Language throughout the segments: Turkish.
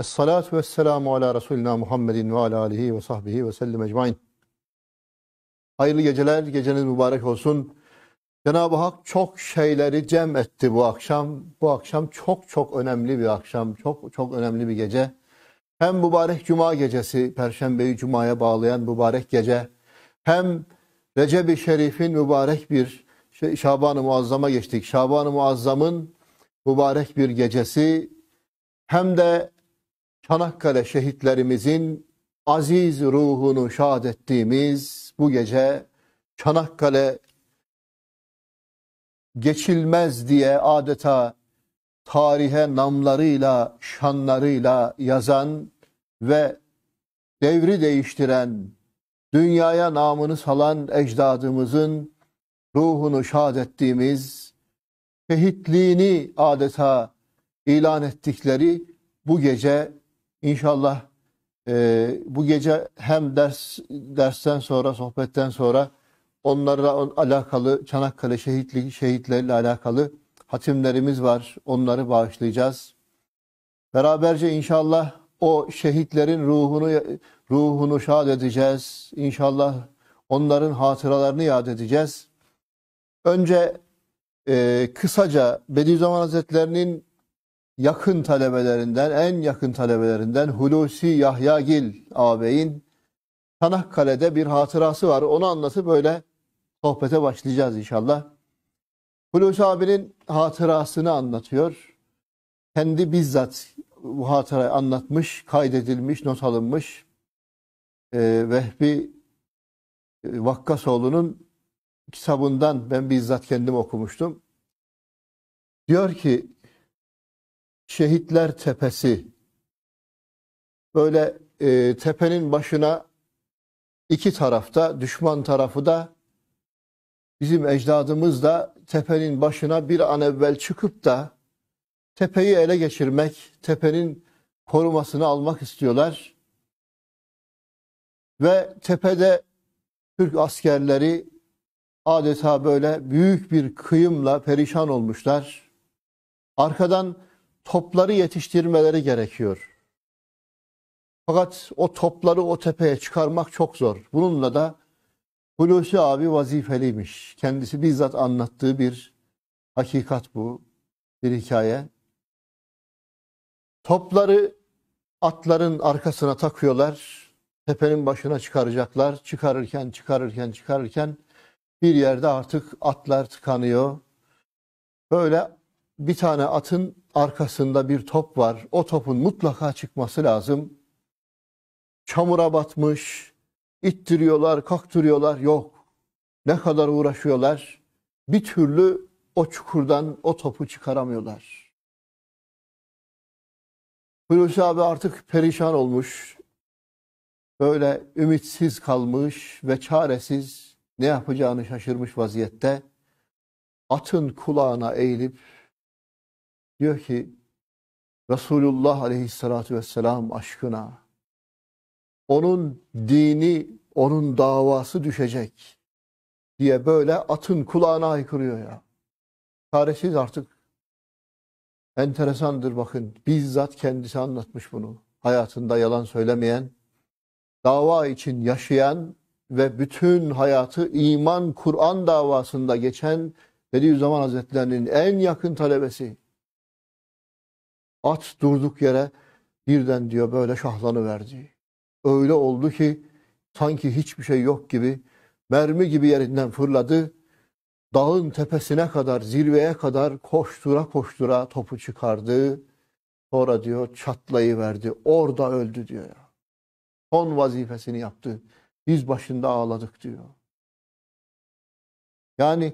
Esselatu vesselamu ala Resulina Muhammedin ve ala alihi ve sahbihi ve sellem ecmain. Hayırlı geceler, geceniz mübarek olsun. Cenab-ı Hak çok şeyleri cem etti bu akşam. Bu akşam çok çok önemli bir akşam, çok çok önemli bir gece. Hem mübarek cuma gecesi, perşembeyi cumaya bağlayan mübarek gece, hem Recep-i Şerif'in mübarek bir şey, Şaban-ı Muazzam'a geçtik. Şaban-ı Muazzam'ın mübarek bir gecesi, hem de Çanakkale şehitlerimizin aziz ruhunu şad ettiğimiz bu gece Çanakkale geçilmez diye adeta tarihe namlarıyla, şanlarıyla yazan ve devri değiştiren, dünyaya namını salan ecdadımızın ruhunu şad ettiğimiz, şehitliğini adeta ilan ettikleri bu gece İnşallah e, bu gece hem ders dersten sonra, sohbetten sonra onlarla alakalı Çanakkale şehitlik şehitlerle alakalı hatimlerimiz var. Onları bağışlayacağız. Beraberce inşallah o şehitlerin ruhunu ruhunu şad edeceğiz. İnşallah onların hatıralarını yad edeceğiz. Önce e, kısaca Bediüzzaman Hazretlerinin yakın talebelerinden, en yakın talebelerinden Hulusi Yahya Yahyagil ağabeyin Çanakkale'de bir hatırası var. Onu anlatıp böyle sohbete başlayacağız inşallah. Hulusi abinin hatırasını anlatıyor. Kendi bizzat bu hatırayı anlatmış, kaydedilmiş, not alınmış. Ee, Vehbi e, Vakkasoğlu'nun kitabından ben bizzat kendim okumuştum. Diyor ki Şehitler Tepesi. Böyle e, tepenin başına iki tarafta, düşman tarafı da bizim ecdadımız da tepenin başına bir an evvel çıkıp da tepeyi ele geçirmek, tepenin korumasını almak istiyorlar. Ve tepede Türk askerleri adeta böyle büyük bir kıyımla perişan olmuşlar. Arkadan topları yetiştirmeleri gerekiyor. Fakat o topları o tepeye çıkarmak çok zor. Bununla da Hulusi abi vazifeliymiş. Kendisi bizzat anlattığı bir hakikat bu, bir hikaye. Topları atların arkasına takıyorlar, tepenin başına çıkaracaklar. Çıkarırken, çıkarırken, çıkarırken bir yerde artık atlar tıkanıyor. Böyle bir tane atın arkasında bir top var. O topun mutlaka çıkması lazım. Çamura batmış, ittiriyorlar, kaktırıyorlar. Yok. Ne kadar uğraşıyorlar. Bir türlü o çukurdan o topu çıkaramıyorlar. Hulusi abi artık perişan olmuş. Böyle ümitsiz kalmış ve çaresiz ne yapacağını şaşırmış vaziyette. Atın kulağına eğilip Diyor ki Resulullah aleyhissalatu vesselam aşkına onun dini, onun davası düşecek diye böyle atın kulağına aykırıyor ya. Çaresiz artık. Enteresandır bakın. Bizzat kendisi anlatmış bunu. Hayatında yalan söylemeyen, dava için yaşayan ve bütün hayatı iman, Kur'an davasında geçen Bediüzzaman Hazretlerinin en yakın talebesi At durduk yere birden diyor böyle şahlanı verdi. Öyle oldu ki sanki hiçbir şey yok gibi mermi gibi yerinden fırladı. Dağın tepesine kadar, zirveye kadar koştura koştura topu çıkardı. Sonra diyor çatlayı verdi. Orada öldü diyor Son vazifesini yaptı. Biz başında ağladık diyor. Yani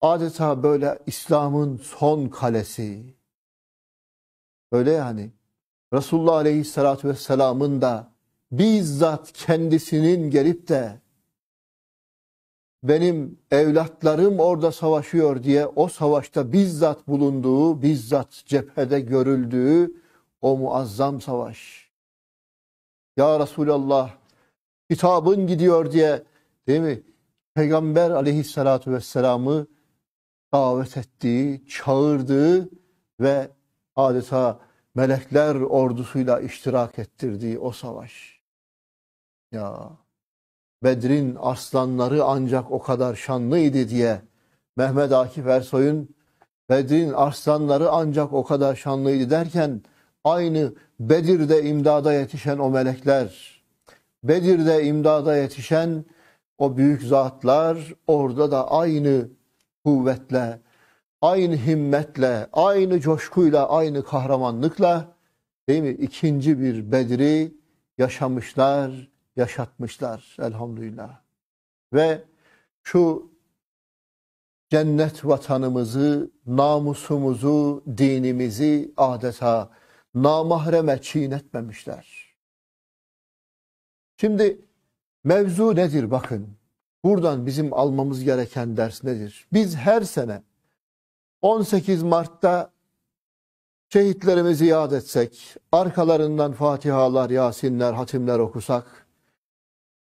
adeta böyle İslam'ın son kalesi, Öyle yani. Resulullah Aleyhisselatü Vesselam'ın da bizzat kendisinin gelip de benim evlatlarım orada savaşıyor diye o savaşta bizzat bulunduğu, bizzat cephede görüldüğü o muazzam savaş. Ya Resulallah kitabın gidiyor diye değil mi? Peygamber aleyhissalatu vesselam'ı davet ettiği, çağırdığı ve adeta melekler ordusuyla iştirak ettirdiği o savaş. Ya Bedrin aslanları ancak o kadar şanlıydı diye Mehmet Akif Ersoy'un Bedrin aslanları ancak o kadar şanlıydı derken aynı Bedir'de imdada yetişen o melekler, Bedir'de imdada yetişen o büyük zatlar orada da aynı kuvvetle aynı himmetle, aynı coşkuyla, aynı kahramanlıkla değil mi? İkinci bir Bedri yaşamışlar, yaşatmışlar elhamdülillah. Ve şu cennet vatanımızı, namusumuzu, dinimizi adeta namahreme çiğnetmemişler. Şimdi mevzu nedir bakın. Buradan bizim almamız gereken ders nedir? Biz her sene 18 Mart'ta şehitlerimizi yad etsek, arkalarından Fatihalar, Yasinler, Hatimler okusak,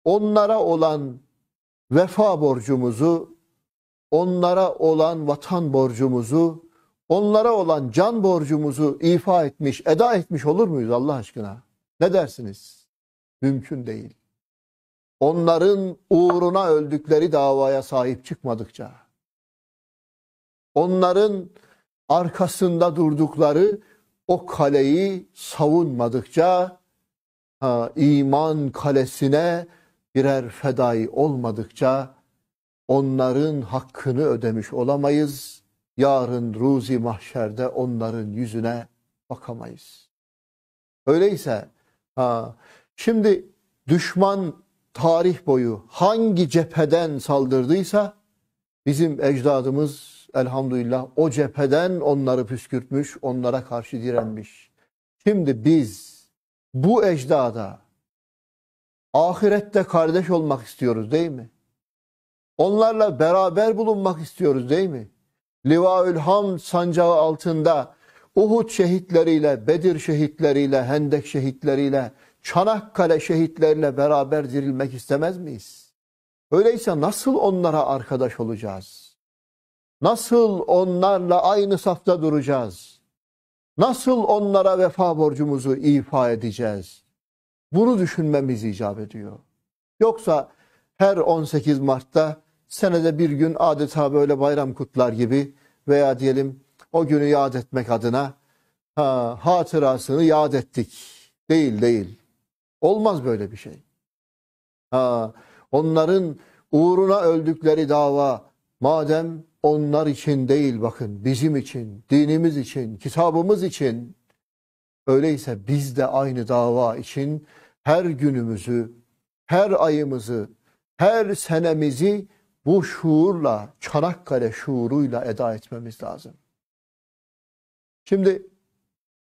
onlara olan vefa borcumuzu, onlara olan vatan borcumuzu, onlara olan can borcumuzu ifa etmiş, eda etmiş olur muyuz Allah aşkına? Ne dersiniz? Mümkün değil. Onların uğruna öldükleri davaya sahip çıkmadıkça onların arkasında durdukları o kaleyi savunmadıkça ha, iman kalesine birer fedai olmadıkça onların hakkını ödemiş olamayız. Yarın ruzi mahşerde onların yüzüne bakamayız. Öyleyse ha, şimdi düşman tarih boyu hangi cepheden saldırdıysa bizim ecdadımız elhamdülillah o cepheden onları püskürtmüş, onlara karşı direnmiş. Şimdi biz bu ecdada ahirette kardeş olmak istiyoruz değil mi? Onlarla beraber bulunmak istiyoruz değil mi? Livaül Hamd sancağı altında Uhud şehitleriyle, Bedir şehitleriyle, Hendek şehitleriyle, Çanakkale şehitleriyle beraber dirilmek istemez miyiz? Öyleyse nasıl onlara arkadaş olacağız? Nasıl onlarla aynı safta duracağız? Nasıl onlara vefa borcumuzu ifa edeceğiz? Bunu düşünmemiz icap ediyor. Yoksa her 18 Mart'ta senede bir gün adeta böyle bayram kutlar gibi veya diyelim o günü yad etmek adına ha, hatırasını yad ettik. Değil değil. Olmaz böyle bir şey. Ha, onların uğruna öldükleri dava madem onlar için değil bakın bizim için, dinimiz için, kitabımız için. Öyleyse biz de aynı dava için her günümüzü, her ayımızı, her senemizi bu şuurla, Çanakkale şuuruyla eda etmemiz lazım. Şimdi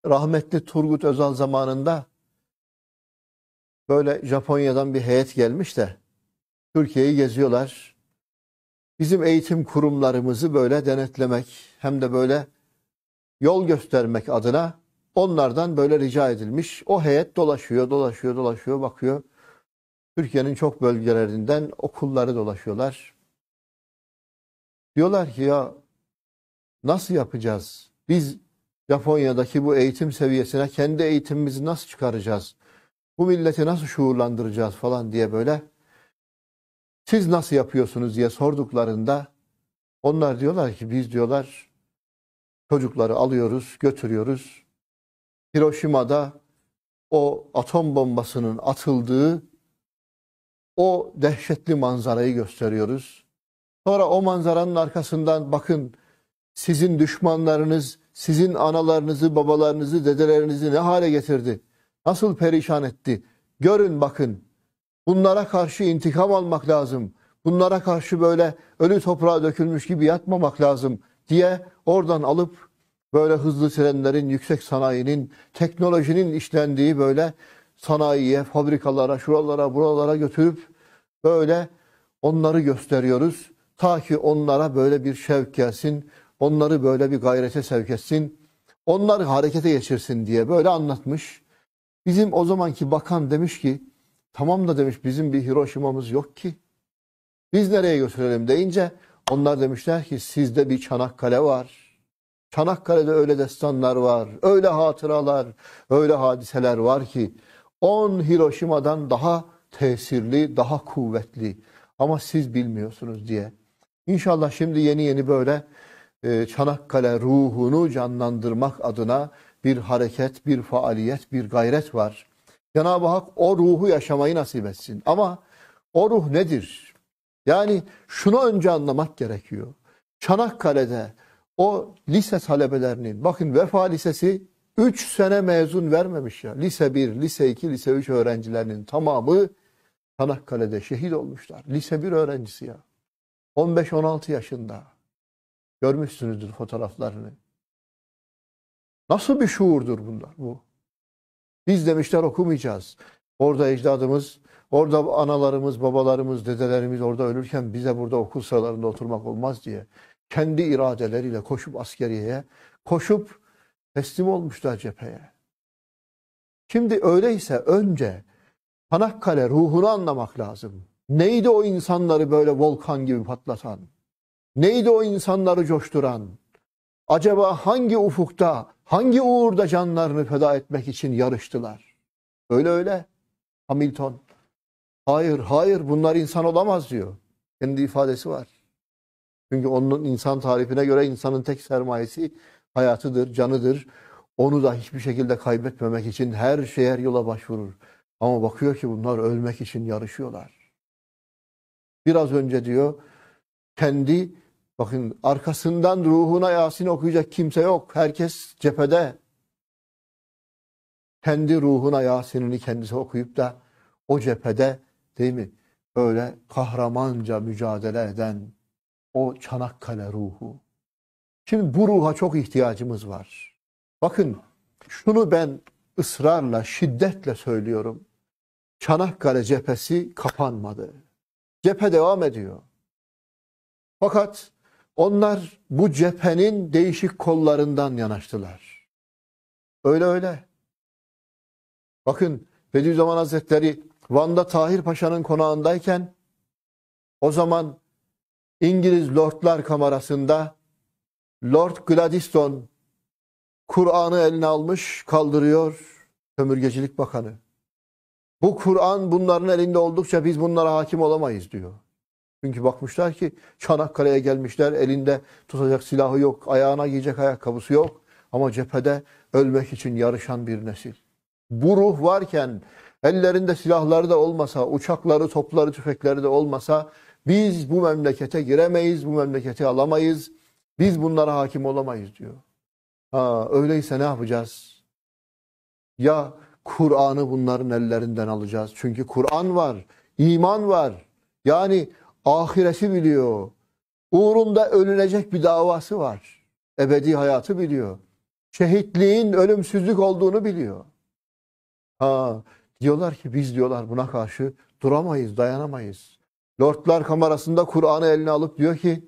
rahmetli Turgut Özal zamanında böyle Japonya'dan bir heyet gelmiş de Türkiye'yi geziyorlar bizim eğitim kurumlarımızı böyle denetlemek hem de böyle yol göstermek adına onlardan böyle rica edilmiş. O heyet dolaşıyor, dolaşıyor, dolaşıyor, bakıyor. Türkiye'nin çok bölgelerinden okulları dolaşıyorlar. Diyorlar ki ya nasıl yapacağız? Biz Japonya'daki bu eğitim seviyesine kendi eğitimimizi nasıl çıkaracağız? Bu milleti nasıl şuurlandıracağız falan diye böyle siz nasıl yapıyorsunuz diye sorduklarında onlar diyorlar ki biz diyorlar çocukları alıyoruz, götürüyoruz. Hiroşima'da o atom bombasının atıldığı o dehşetli manzarayı gösteriyoruz. Sonra o manzaranın arkasından bakın sizin düşmanlarınız sizin analarınızı, babalarınızı, dedelerinizi ne hale getirdi? Nasıl perişan etti? Görün bakın Bunlara karşı intikam almak lazım. Bunlara karşı böyle ölü toprağa dökülmüş gibi yatmamak lazım diye oradan alıp böyle hızlı trenlerin, yüksek sanayinin, teknolojinin işlendiği böyle sanayiye, fabrikalara, şuralara, buralara götürüp böyle onları gösteriyoruz. Ta ki onlara böyle bir şevk gelsin, onları böyle bir gayrete sevk etsin, onları harekete geçirsin diye böyle anlatmış. Bizim o zamanki bakan demiş ki, Tamam da demiş bizim bir Hiroşima'mız yok ki. Biz nereye götürelim deyince onlar demişler ki sizde bir Çanakkale var. Çanakkale'de öyle destanlar var, öyle hatıralar, öyle hadiseler var ki 10 Hiroşima'dan daha tesirli, daha kuvvetli ama siz bilmiyorsunuz diye. İnşallah şimdi yeni yeni böyle e, Çanakkale ruhunu canlandırmak adına bir hareket, bir faaliyet, bir gayret var. Cenab-ı Hak o ruhu yaşamayı nasip etsin. Ama o ruh nedir? Yani şunu önce anlamak gerekiyor. Çanakkale'de o lise talebelerinin, bakın Vefa Lisesi 3 sene mezun vermemiş ya. Lise 1, lise 2, lise 3 öğrencilerinin tamamı Çanakkale'de şehit olmuşlar. Lise 1 öğrencisi ya. 15-16 yaşında. Görmüşsünüzdür fotoğraflarını. Nasıl bir şuurdur bunlar bu? Biz demişler okumayacağız. Orada ecdadımız, orada analarımız, babalarımız, dedelerimiz orada ölürken bize burada okul sıralarında oturmak olmaz diye kendi iradeleriyle koşup askeriyeye, koşup teslim olmuşlar cepheye. Şimdi öyleyse önce panakkale ruhunu anlamak lazım. Neydi o insanları böyle volkan gibi patlatan? Neydi o insanları coşturan? Acaba hangi ufukta Hangi uğurda canlarını feda etmek için yarıştılar? Öyle öyle. Hamilton. Hayır, hayır bunlar insan olamaz diyor. Kendi ifadesi var. Çünkü onun insan tarifine göre insanın tek sermayesi hayatıdır, canıdır. Onu da hiçbir şekilde kaybetmemek için her şeye her yola başvurur. Ama bakıyor ki bunlar ölmek için yarışıyorlar. Biraz önce diyor kendi Bakın arkasından ruhuna Yasin okuyacak kimse yok. Herkes cephede. Kendi ruhuna Yasin'ini kendisi okuyup da o cephede değil mi? Böyle kahramanca mücadele eden o Çanakkale ruhu. Şimdi bu ruha çok ihtiyacımız var. Bakın şunu ben ısrarla, şiddetle söylüyorum. Çanakkale cephesi kapanmadı. Cephe devam ediyor. Fakat onlar bu cephenin değişik kollarından yanaştılar. Öyle öyle. Bakın Bediüzzaman Hazretleri Van'da Tahir Paşa'nın konağındayken o zaman İngiliz Lordlar Kamerası'nda Lord Gladstone Kur'an'ı eline almış kaldırıyor sömürgecilik bakanı. Bu Kur'an bunların elinde oldukça biz bunlara hakim olamayız diyor. Çünkü bakmışlar ki Çanakkale'ye gelmişler elinde tutacak silahı yok, ayağına giyecek ayakkabısı yok. Ama cephede ölmek için yarışan bir nesil. Bu ruh varken ellerinde silahları da olmasa, uçakları, topları, tüfekleri de olmasa biz bu memlekete giremeyiz, bu memleketi alamayız. Biz bunlara hakim olamayız diyor. Ha, öyleyse ne yapacağız? Ya Kur'an'ı bunların ellerinden alacağız. Çünkü Kur'an var, iman var. Yani Ahireti biliyor. Uğrunda ölünecek bir davası var. Ebedi hayatı biliyor. Şehitliğin ölümsüzlük olduğunu biliyor. Ha, diyorlar ki biz diyorlar buna karşı duramayız, dayanamayız. Lordlar kamerasında Kur'an'ı eline alıp diyor ki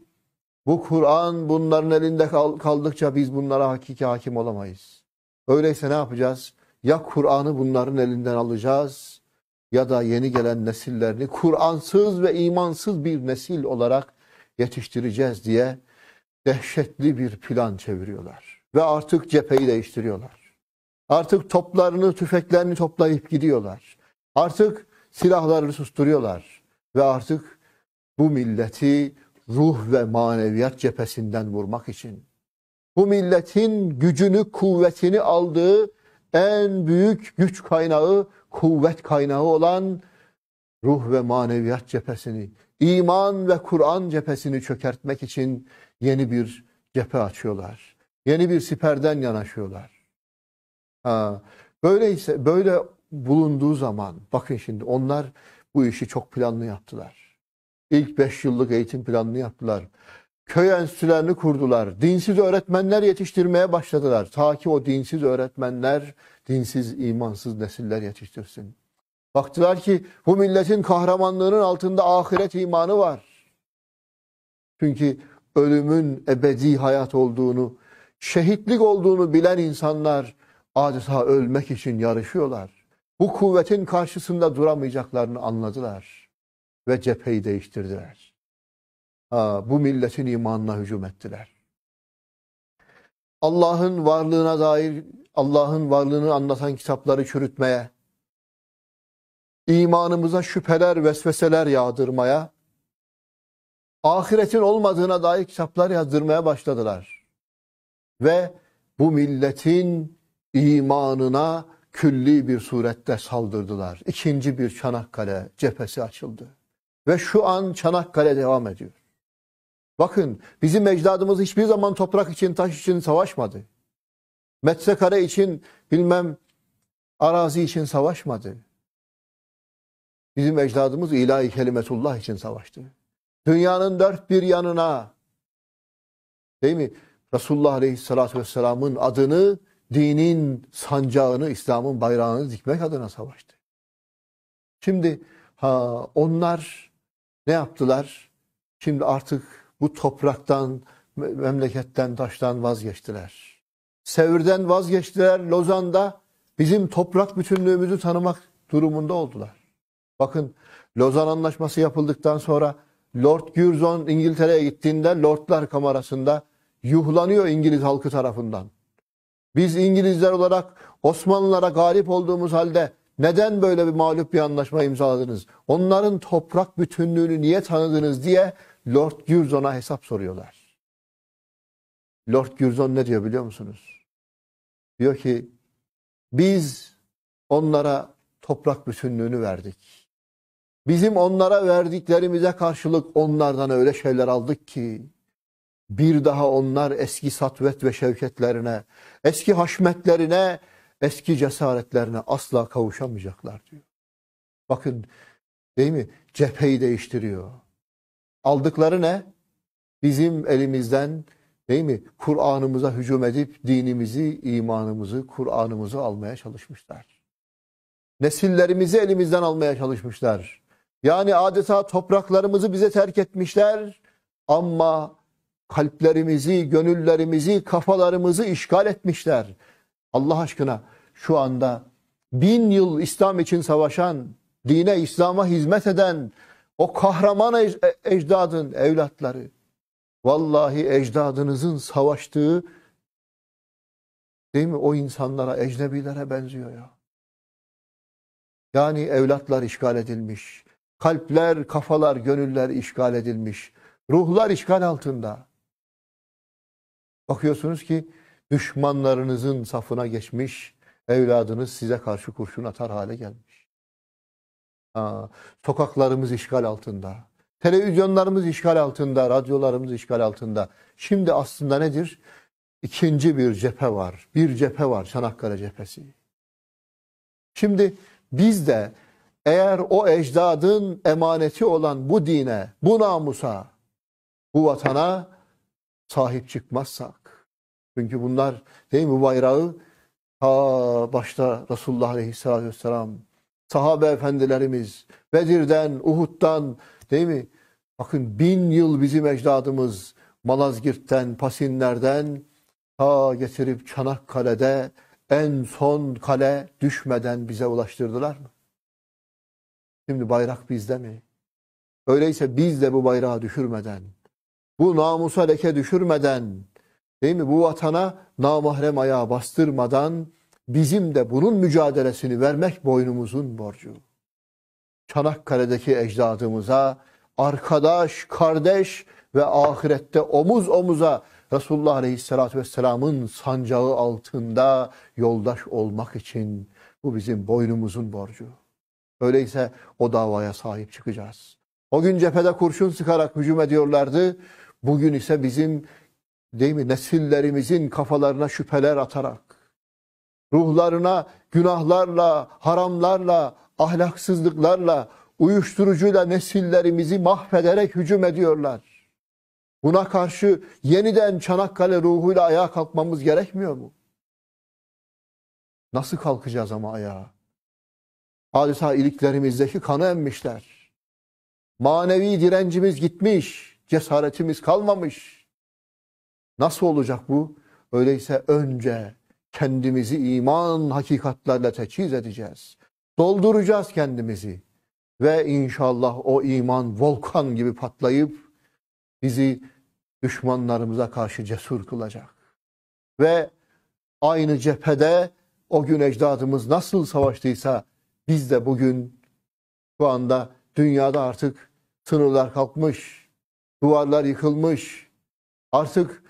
bu Kur'an bunların elinde kaldıkça biz bunlara hakiki hakim olamayız. Öyleyse ne yapacağız? Ya Kur'an'ı bunların elinden alacağız ya da yeni gelen nesillerini Kur'ansız ve imansız bir nesil olarak yetiştireceğiz diye dehşetli bir plan çeviriyorlar. Ve artık cepheyi değiştiriyorlar. Artık toplarını, tüfeklerini toplayıp gidiyorlar. Artık silahlarını susturuyorlar. Ve artık bu milleti ruh ve maneviyat cephesinden vurmak için, bu milletin gücünü, kuvvetini aldığı en büyük güç kaynağı, kuvvet kaynağı olan ruh ve maneviyat cephesini, iman ve Kur'an cephesini çökertmek için yeni bir cephe açıyorlar. Yeni bir siperden yanaşıyorlar. Ha, böyleyse böyle bulunduğu zaman bakın şimdi onlar bu işi çok planlı yaptılar. İlk beş yıllık eğitim planını yaptılar köy enstitülerini kurdular. Dinsiz öğretmenler yetiştirmeye başladılar. Ta ki o dinsiz öğretmenler dinsiz, imansız nesiller yetiştirsin. Baktılar ki bu milletin kahramanlığının altında ahiret imanı var. Çünkü ölümün ebedi hayat olduğunu, şehitlik olduğunu bilen insanlar adeta ölmek için yarışıyorlar. Bu kuvvetin karşısında duramayacaklarını anladılar ve cepheyi değiştirdiler bu milletin imanına hücum ettiler. Allah'ın varlığına dair, Allah'ın varlığını anlatan kitapları çürütmeye, imanımıza şüpheler, vesveseler yağdırmaya, ahiretin olmadığına dair kitaplar yazdırmaya başladılar. Ve bu milletin imanına külli bir surette saldırdılar. İkinci bir Çanakkale cephesi açıldı. Ve şu an Çanakkale devam ediyor. Bakın bizim ecdadımız hiçbir zaman toprak için, taş için savaşmadı. Metrekare için bilmem arazi için savaşmadı. Bizim ecdadımız ilahi kelimetullah için savaştı. Dünyanın dört bir yanına değil mi? Resulullah Aleyhisselatü Vesselam'ın adını, dinin sancağını, İslam'ın bayrağını dikmek adına savaştı. Şimdi ha, onlar ne yaptılar? Şimdi artık bu topraktan, memleketten, taştan vazgeçtiler. Sevir'den vazgeçtiler. Lozan'da bizim toprak bütünlüğümüzü tanımak durumunda oldular. Bakın Lozan Anlaşması yapıldıktan sonra Lord Curzon İngiltere'ye gittiğinde Lordlar Kamerası'nda yuhlanıyor İngiliz halkı tarafından. Biz İngilizler olarak Osmanlılara galip olduğumuz halde neden böyle bir mağlup bir anlaşma imzaladınız? Onların toprak bütünlüğünü niye tanıdınız diye Lord Curzon'a hesap soruyorlar. Lord Curzon ne diyor biliyor musunuz? Diyor ki biz onlara toprak bütünlüğünü verdik. Bizim onlara verdiklerimize karşılık onlardan öyle şeyler aldık ki bir daha onlar eski satvet ve şevketlerine, eski haşmetlerine, eski cesaretlerine asla kavuşamayacaklar diyor. Bakın değil mi? Cepheyi değiştiriyor. Aldıkları ne? Bizim elimizden değil mi? Kur'an'ımıza hücum edip dinimizi, imanımızı, Kur'an'ımızı almaya çalışmışlar. Nesillerimizi elimizden almaya çalışmışlar. Yani adeta topraklarımızı bize terk etmişler ama kalplerimizi, gönüllerimizi, kafalarımızı işgal etmişler. Allah aşkına şu anda bin yıl İslam için savaşan, dine İslam'a hizmet eden, o kahraman e, ecdadın evlatları. Vallahi ecdadınızın savaştığı değil mi o insanlara, ecnebilere benziyor ya. Yani evlatlar işgal edilmiş. Kalpler, kafalar, gönüller işgal edilmiş. Ruhlar işgal altında. Bakıyorsunuz ki düşmanlarınızın safına geçmiş, evladınız size karşı kurşun atar hale gelmiş sokaklarımız işgal altında. Televizyonlarımız işgal altında, radyolarımız işgal altında. Şimdi aslında nedir? İkinci bir cephe var. Bir cephe var Çanakkale cephesi. Şimdi biz de eğer o ecdadın emaneti olan bu dine, bu namusa, bu vatana sahip çıkmazsak. Çünkü bunlar değil mi bayrağı ta başta Resulullah Aleyhisselatü Vesselam sahabe efendilerimiz Bedir'den, Uhud'dan değil mi? Bakın bin yıl bizim ecdadımız Malazgirt'ten, Pasinler'den ta getirip Çanakkale'de en son kale düşmeden bize ulaştırdılar mı? Şimdi bayrak bizde mi? Öyleyse biz de bu bayrağı düşürmeden, bu namusa leke düşürmeden, değil mi? Bu vatana namahrem ayağa bastırmadan Bizim de bunun mücadelesini vermek boynumuzun borcu. Çanakkale'deki ecdadımıza arkadaş, kardeş ve ahirette omuz omuza Resulullah Aleyhisselatü Vesselam'ın sancağı altında yoldaş olmak için bu bizim boynumuzun borcu. Öyleyse o davaya sahip çıkacağız. O gün cephede kurşun sıkarak hücum ediyorlardı. Bugün ise bizim değil mi nesillerimizin kafalarına şüpheler atarak ruhlarına günahlarla, haramlarla, ahlaksızlıklarla, uyuşturucuyla nesillerimizi mahvederek hücum ediyorlar. Buna karşı yeniden Çanakkale ruhuyla ayağa kalkmamız gerekmiyor mu? Nasıl kalkacağız ama ayağa? Adeta iliklerimizdeki kanı emmişler. Manevi direncimiz gitmiş, cesaretimiz kalmamış. Nasıl olacak bu? Öyleyse önce kendimizi iman hakikatlerle teçhiz edeceğiz. Dolduracağız kendimizi ve inşallah o iman volkan gibi patlayıp bizi düşmanlarımıza karşı cesur kılacak. Ve aynı cephede o gün ecdadımız nasıl savaştıysa biz de bugün şu anda dünyada artık sınırlar kalkmış, duvarlar yıkılmış. Artık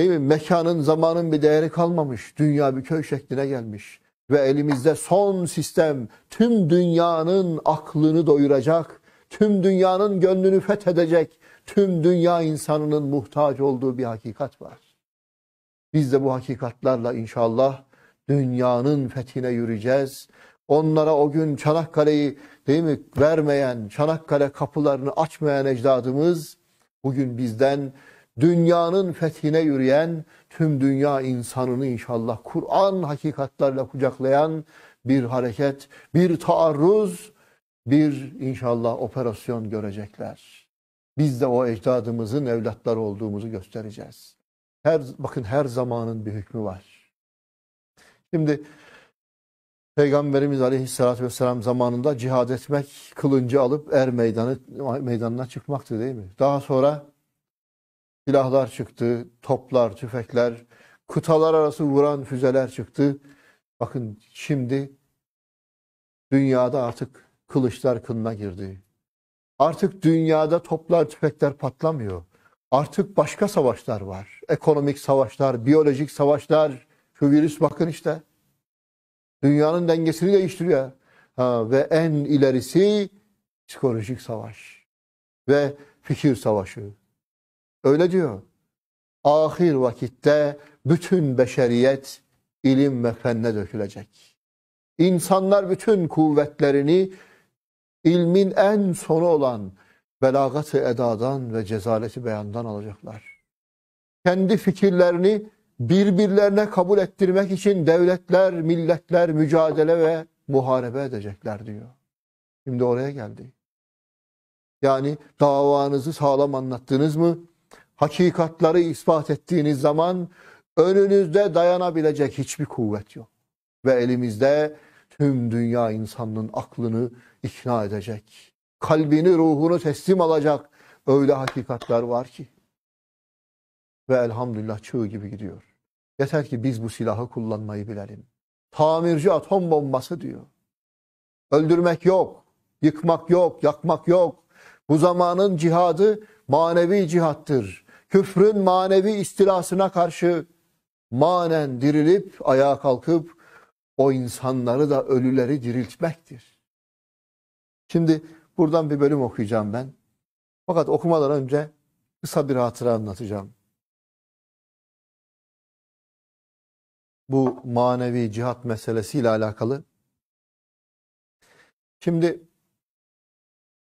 Değil mi? Mekanın, zamanın bir değeri kalmamış. Dünya bir köy şekline gelmiş. Ve elimizde son sistem tüm dünyanın aklını doyuracak, tüm dünyanın gönlünü fethedecek, tüm dünya insanının muhtaç olduğu bir hakikat var. Biz de bu hakikatlarla inşallah dünyanın fethine yürüyeceğiz. Onlara o gün Çanakkale'yi değil mi vermeyen, Çanakkale kapılarını açmayan ecdadımız bugün bizden dünyanın fethine yürüyen, tüm dünya insanını inşallah Kur'an hakikatlerle kucaklayan bir hareket, bir taarruz, bir inşallah operasyon görecekler. Biz de o ecdadımızın evlatları olduğumuzu göstereceğiz. Her, bakın her zamanın bir hükmü var. Şimdi Peygamberimiz Aleyhisselatü Vesselam zamanında cihad etmek, kılıncı alıp er meydanı, meydanına çıkmaktı değil mi? Daha sonra silahlar çıktı, toplar, tüfekler, kıtalar arası vuran füzeler çıktı. Bakın şimdi dünyada artık kılıçlar kınına girdi. Artık dünyada toplar, tüfekler patlamıyor. Artık başka savaşlar var. Ekonomik savaşlar, biyolojik savaşlar. Şu virüs bakın işte. Dünyanın dengesini değiştiriyor. Ha, ve en ilerisi psikolojik savaş ve fikir savaşı. Öyle diyor. Ahir vakitte bütün beşeriyet ilim ve fenne dökülecek. İnsanlar bütün kuvvetlerini ilmin en sonu olan belagatı edadan ve cezaleti beyandan alacaklar. Kendi fikirlerini birbirlerine kabul ettirmek için devletler, milletler mücadele ve muharebe edecekler diyor. Şimdi oraya geldi. Yani davanızı sağlam anlattınız mı? hakikatları ispat ettiğiniz zaman önünüzde dayanabilecek hiçbir kuvvet yok. Ve elimizde tüm dünya insanının aklını ikna edecek, kalbini, ruhunu teslim alacak öyle hakikatler var ki. Ve elhamdülillah çığ gibi gidiyor. Yeter ki biz bu silahı kullanmayı bilelim. Tamirci atom bombası diyor. Öldürmek yok, yıkmak yok, yakmak yok. Bu zamanın cihadı manevi cihattır küfrün manevi istilasına karşı manen dirilip ayağa kalkıp o insanları da ölüleri diriltmektir. Şimdi buradan bir bölüm okuyacağım ben. Fakat okumadan önce kısa bir hatıra anlatacağım. Bu manevi cihat meselesiyle alakalı. Şimdi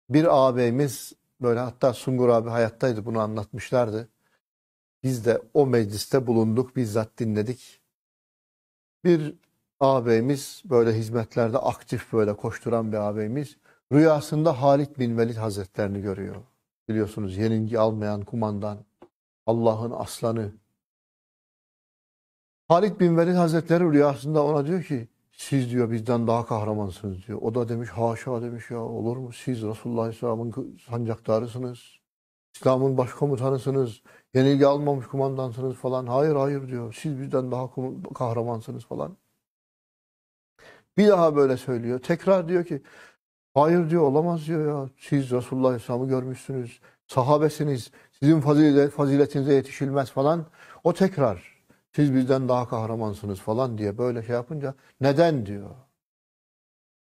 bir ağabeyimiz böyle hatta Sungur abi hayattaydı bunu anlatmışlardı. Biz de o mecliste bulunduk, bizzat dinledik. Bir ağabeyimiz böyle hizmetlerde aktif böyle koşturan bir ağabeyimiz rüyasında Halit bin Velid Hazretlerini görüyor. Biliyorsunuz yenilgi almayan kumandan, Allah'ın aslanı. Halit bin Velid Hazretleri rüyasında ona diyor ki siz diyor bizden daha kahramansınız diyor. O da demiş haşa demiş ya olur mu siz Resulullah Aleyhisselam'ın sancaktarısınız. İslam'ın başkomutanısınız. Yenilgi almamış kumandansınız falan. Hayır hayır diyor. Siz bizden daha kahramansınız falan. Bir daha böyle söylüyor. Tekrar diyor ki hayır diyor olamaz diyor ya. Siz Resulullah Aleyhisselam'ı görmüşsünüz. Sahabesiniz. Sizin faziletinize yetişilmez falan. O tekrar siz bizden daha kahramansınız falan diye böyle şey yapınca neden diyor.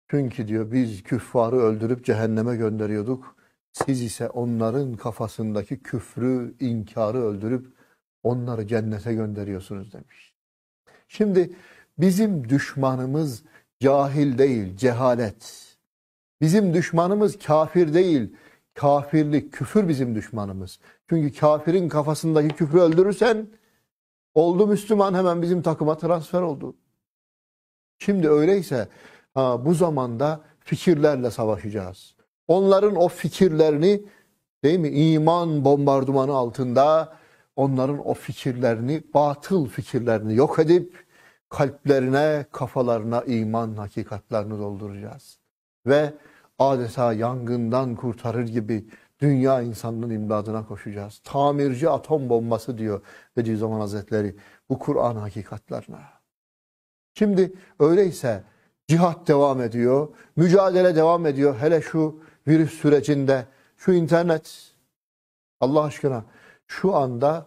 Çünkü diyor biz küffarı öldürüp cehenneme gönderiyorduk. Siz ise onların kafasındaki küfrü, inkarı öldürüp onları cennete gönderiyorsunuz demiş. Şimdi bizim düşmanımız cahil değil, cehalet. Bizim düşmanımız kafir değil, kafirlik, küfür bizim düşmanımız. Çünkü kafirin kafasındaki küfrü öldürürsen Oldu Müslüman hemen bizim takıma transfer oldu. Şimdi öyleyse ha, bu zamanda fikirlerle savaşacağız. Onların o fikirlerini değil mi iman bombardımanı altında onların o fikirlerini, batıl fikirlerini yok edip kalplerine, kafalarına iman hakikatlerini dolduracağız. Ve adeta yangından kurtarır gibi Dünya insanının imdadına koşacağız. Tamirci atom bombası diyor Bediüzzaman Hazretleri bu Kur'an hakikatlerine. Şimdi öyleyse cihat devam ediyor, mücadele devam ediyor. Hele şu virüs sürecinde, şu internet Allah aşkına şu anda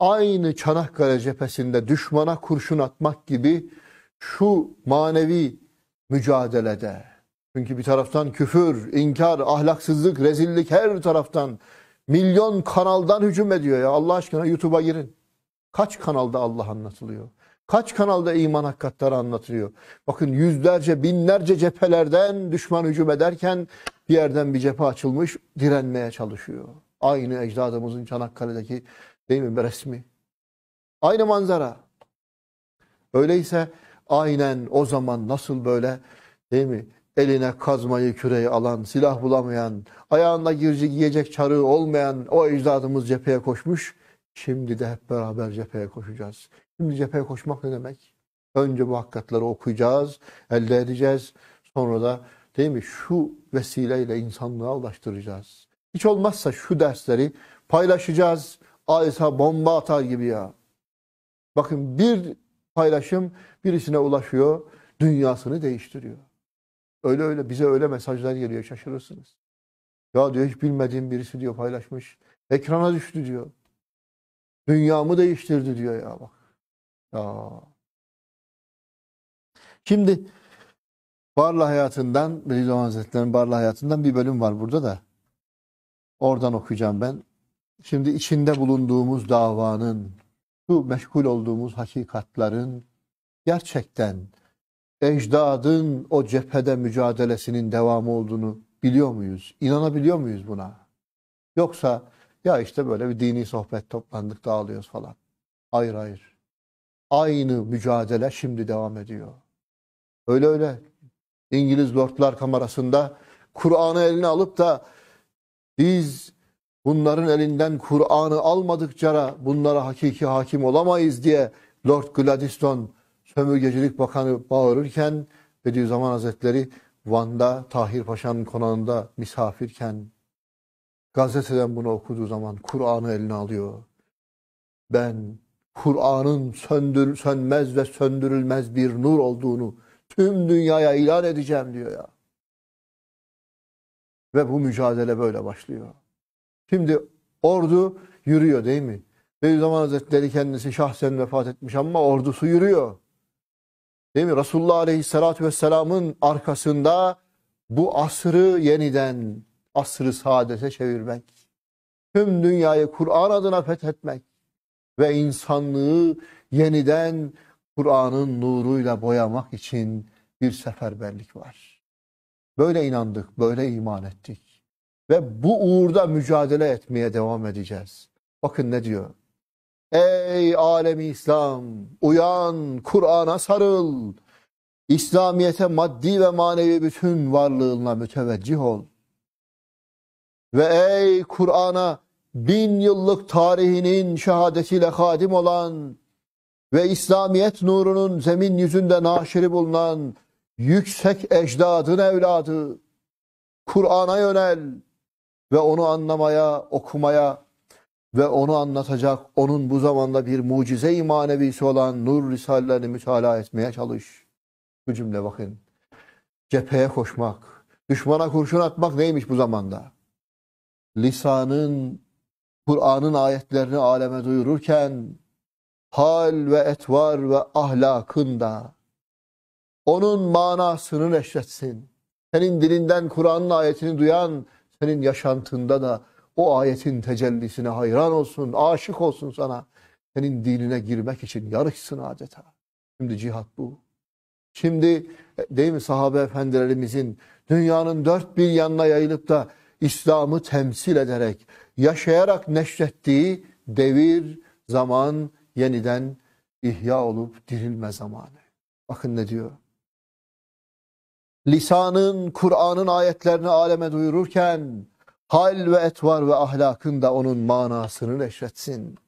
aynı Çanakkale cephesinde düşmana kurşun atmak gibi şu manevi mücadelede çünkü bir taraftan küfür, inkar, ahlaksızlık, rezillik her taraftan milyon kanaldan hücum ediyor ya. Allah aşkına YouTube'a girin. Kaç kanalda Allah anlatılıyor? Kaç kanalda iman hakikatleri anlatılıyor? Bakın yüzlerce, binlerce cephelerden düşman hücum ederken bir yerden bir cephe açılmış, direnmeye çalışıyor. Aynı ecdadımızın Çanakkale'deki değil mi resmi? Aynı manzara. Öyleyse aynen o zaman nasıl böyle değil mi eline kazmayı küreyi alan, silah bulamayan, ayağında girici giyecek çarığı olmayan o ecdadımız cepheye koşmuş. Şimdi de hep beraber cepheye koşacağız. Şimdi cepheye koşmak ne demek? Önce bu hakikatleri okuyacağız, elde edeceğiz. Sonra da değil mi şu vesileyle insanlığa ulaştıracağız. Hiç olmazsa şu dersleri paylaşacağız. Adeta bomba atar gibi ya. Bakın bir paylaşım birisine ulaşıyor, dünyasını değiştiriyor. Öyle öyle bize öyle mesajlar geliyor şaşırırsınız. Ya diyor hiç bilmediğim birisi diyor paylaşmış. Ekrana düştü diyor. Dünyamı değiştirdi diyor ya bak. Ya. Şimdi Barla hayatından, Bediüzzaman Hazretleri'nin Barla hayatından bir bölüm var burada da. Oradan okuyacağım ben. Şimdi içinde bulunduğumuz davanın, şu meşgul olduğumuz hakikatların gerçekten ecdadın o cephede mücadelesinin devamı olduğunu biliyor muyuz? İnanabiliyor muyuz buna? Yoksa ya işte böyle bir dini sohbet toplandık dağılıyoruz falan. Hayır hayır. Aynı mücadele şimdi devam ediyor. Öyle öyle. İngiliz Lordlar Kamerası'nda Kur'an'ı eline alıp da biz bunların elinden Kur'an'ı almadıkça bunlara hakiki hakim olamayız diye Lord Gladstone Sömürgecilik Bakanı bağırırken Bediüzzaman Hazretleri Van'da Tahir Paşa'nın konağında misafirken gazeteden bunu okuduğu zaman Kur'an'ı eline alıyor. Ben Kur'an'ın söndür, sönmez ve söndürülmez bir nur olduğunu tüm dünyaya ilan edeceğim diyor ya. Ve bu mücadele böyle başlıyor. Şimdi ordu yürüyor değil mi? Bediüzzaman Hazretleri kendisi şahsen vefat etmiş ama ordusu yürüyor. Değil mi? Resulullah Aleyhisselatü Vesselam'ın arkasında bu asrı yeniden asrı saadete çevirmek, tüm dünyayı Kur'an adına fethetmek ve insanlığı yeniden Kur'an'ın nuruyla boyamak için bir seferberlik var. Böyle inandık, böyle iman ettik ve bu uğurda mücadele etmeye devam edeceğiz. Bakın ne diyor Ey alemi İslam uyan Kur'an'a sarıl. İslamiyete maddi ve manevi bütün varlığınla müteveccih ol. Ve ey Kur'an'a bin yıllık tarihinin şehadetiyle hadim olan ve İslamiyet nurunun zemin yüzünde naşiri bulunan yüksek ecdadın evladı Kur'an'a yönel ve onu anlamaya, okumaya, ve onu anlatacak onun bu zamanda bir mucize-i manevisi olan nur risalelerini mütalaa etmeye çalış. Bu cümle bakın. Cepheye koşmak, düşmana kurşun atmak neymiş bu zamanda? Lisanın, Kur'an'ın ayetlerini aleme duyururken hal ve etvar ve ahlakında onun manasını neşretsin. Senin dilinden Kur'an'ın ayetini duyan senin yaşantında da o ayetin tecellisine hayran olsun, aşık olsun sana. Senin dinine girmek için yarışsın adeta. Şimdi cihat bu. Şimdi e, değil mi sahabe efendilerimizin dünyanın dört bir yanına yayılıp da İslam'ı temsil ederek, yaşayarak neşrettiği devir, zaman yeniden ihya olup dirilme zamanı. Bakın ne diyor. Lisanın, Kur'an'ın ayetlerini aleme duyururken Hal ve etvar ve ahlakın da onun manasını neşretsin.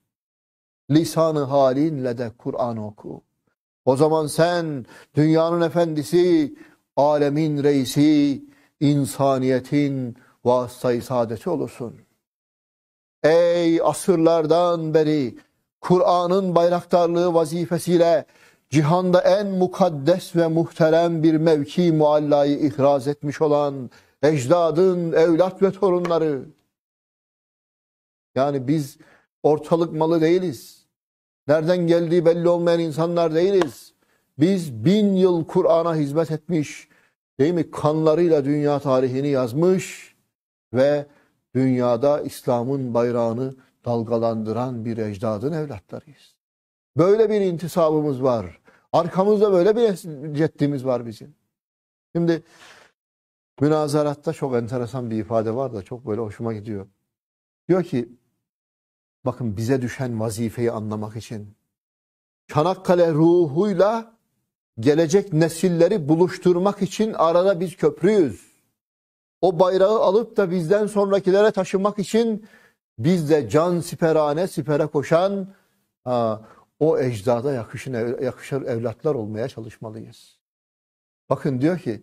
Lisanı halinle de Kur'an oku. O zaman sen dünyanın efendisi, alemin reisi, insaniyetin vasıtayı saadeti olursun. Ey asırlardan beri Kur'an'ın bayraktarlığı vazifesiyle cihanda en mukaddes ve muhterem bir mevki muallayı ihraz etmiş olan ecdadın evlat ve torunları. Yani biz ortalık malı değiliz. Nereden geldiği belli olmayan insanlar değiliz. Biz bin yıl Kur'an'a hizmet etmiş, değil mi? Kanlarıyla dünya tarihini yazmış ve dünyada İslam'ın bayrağını dalgalandıran bir ecdadın evlatlarıyız. Böyle bir intisabımız var. Arkamızda böyle bir ceddimiz var bizim. Şimdi Münazaratta çok enteresan bir ifade var da çok böyle hoşuma gidiyor. Diyor ki bakın bize düşen vazifeyi anlamak için Çanakkale ruhuyla gelecek nesilleri buluşturmak için arada biz köprüyüz. O bayrağı alıp da bizden sonrakilere taşımak için biz de can siperane sipere koşan ha, o ecdada yakışır evlatlar olmaya çalışmalıyız. Bakın diyor ki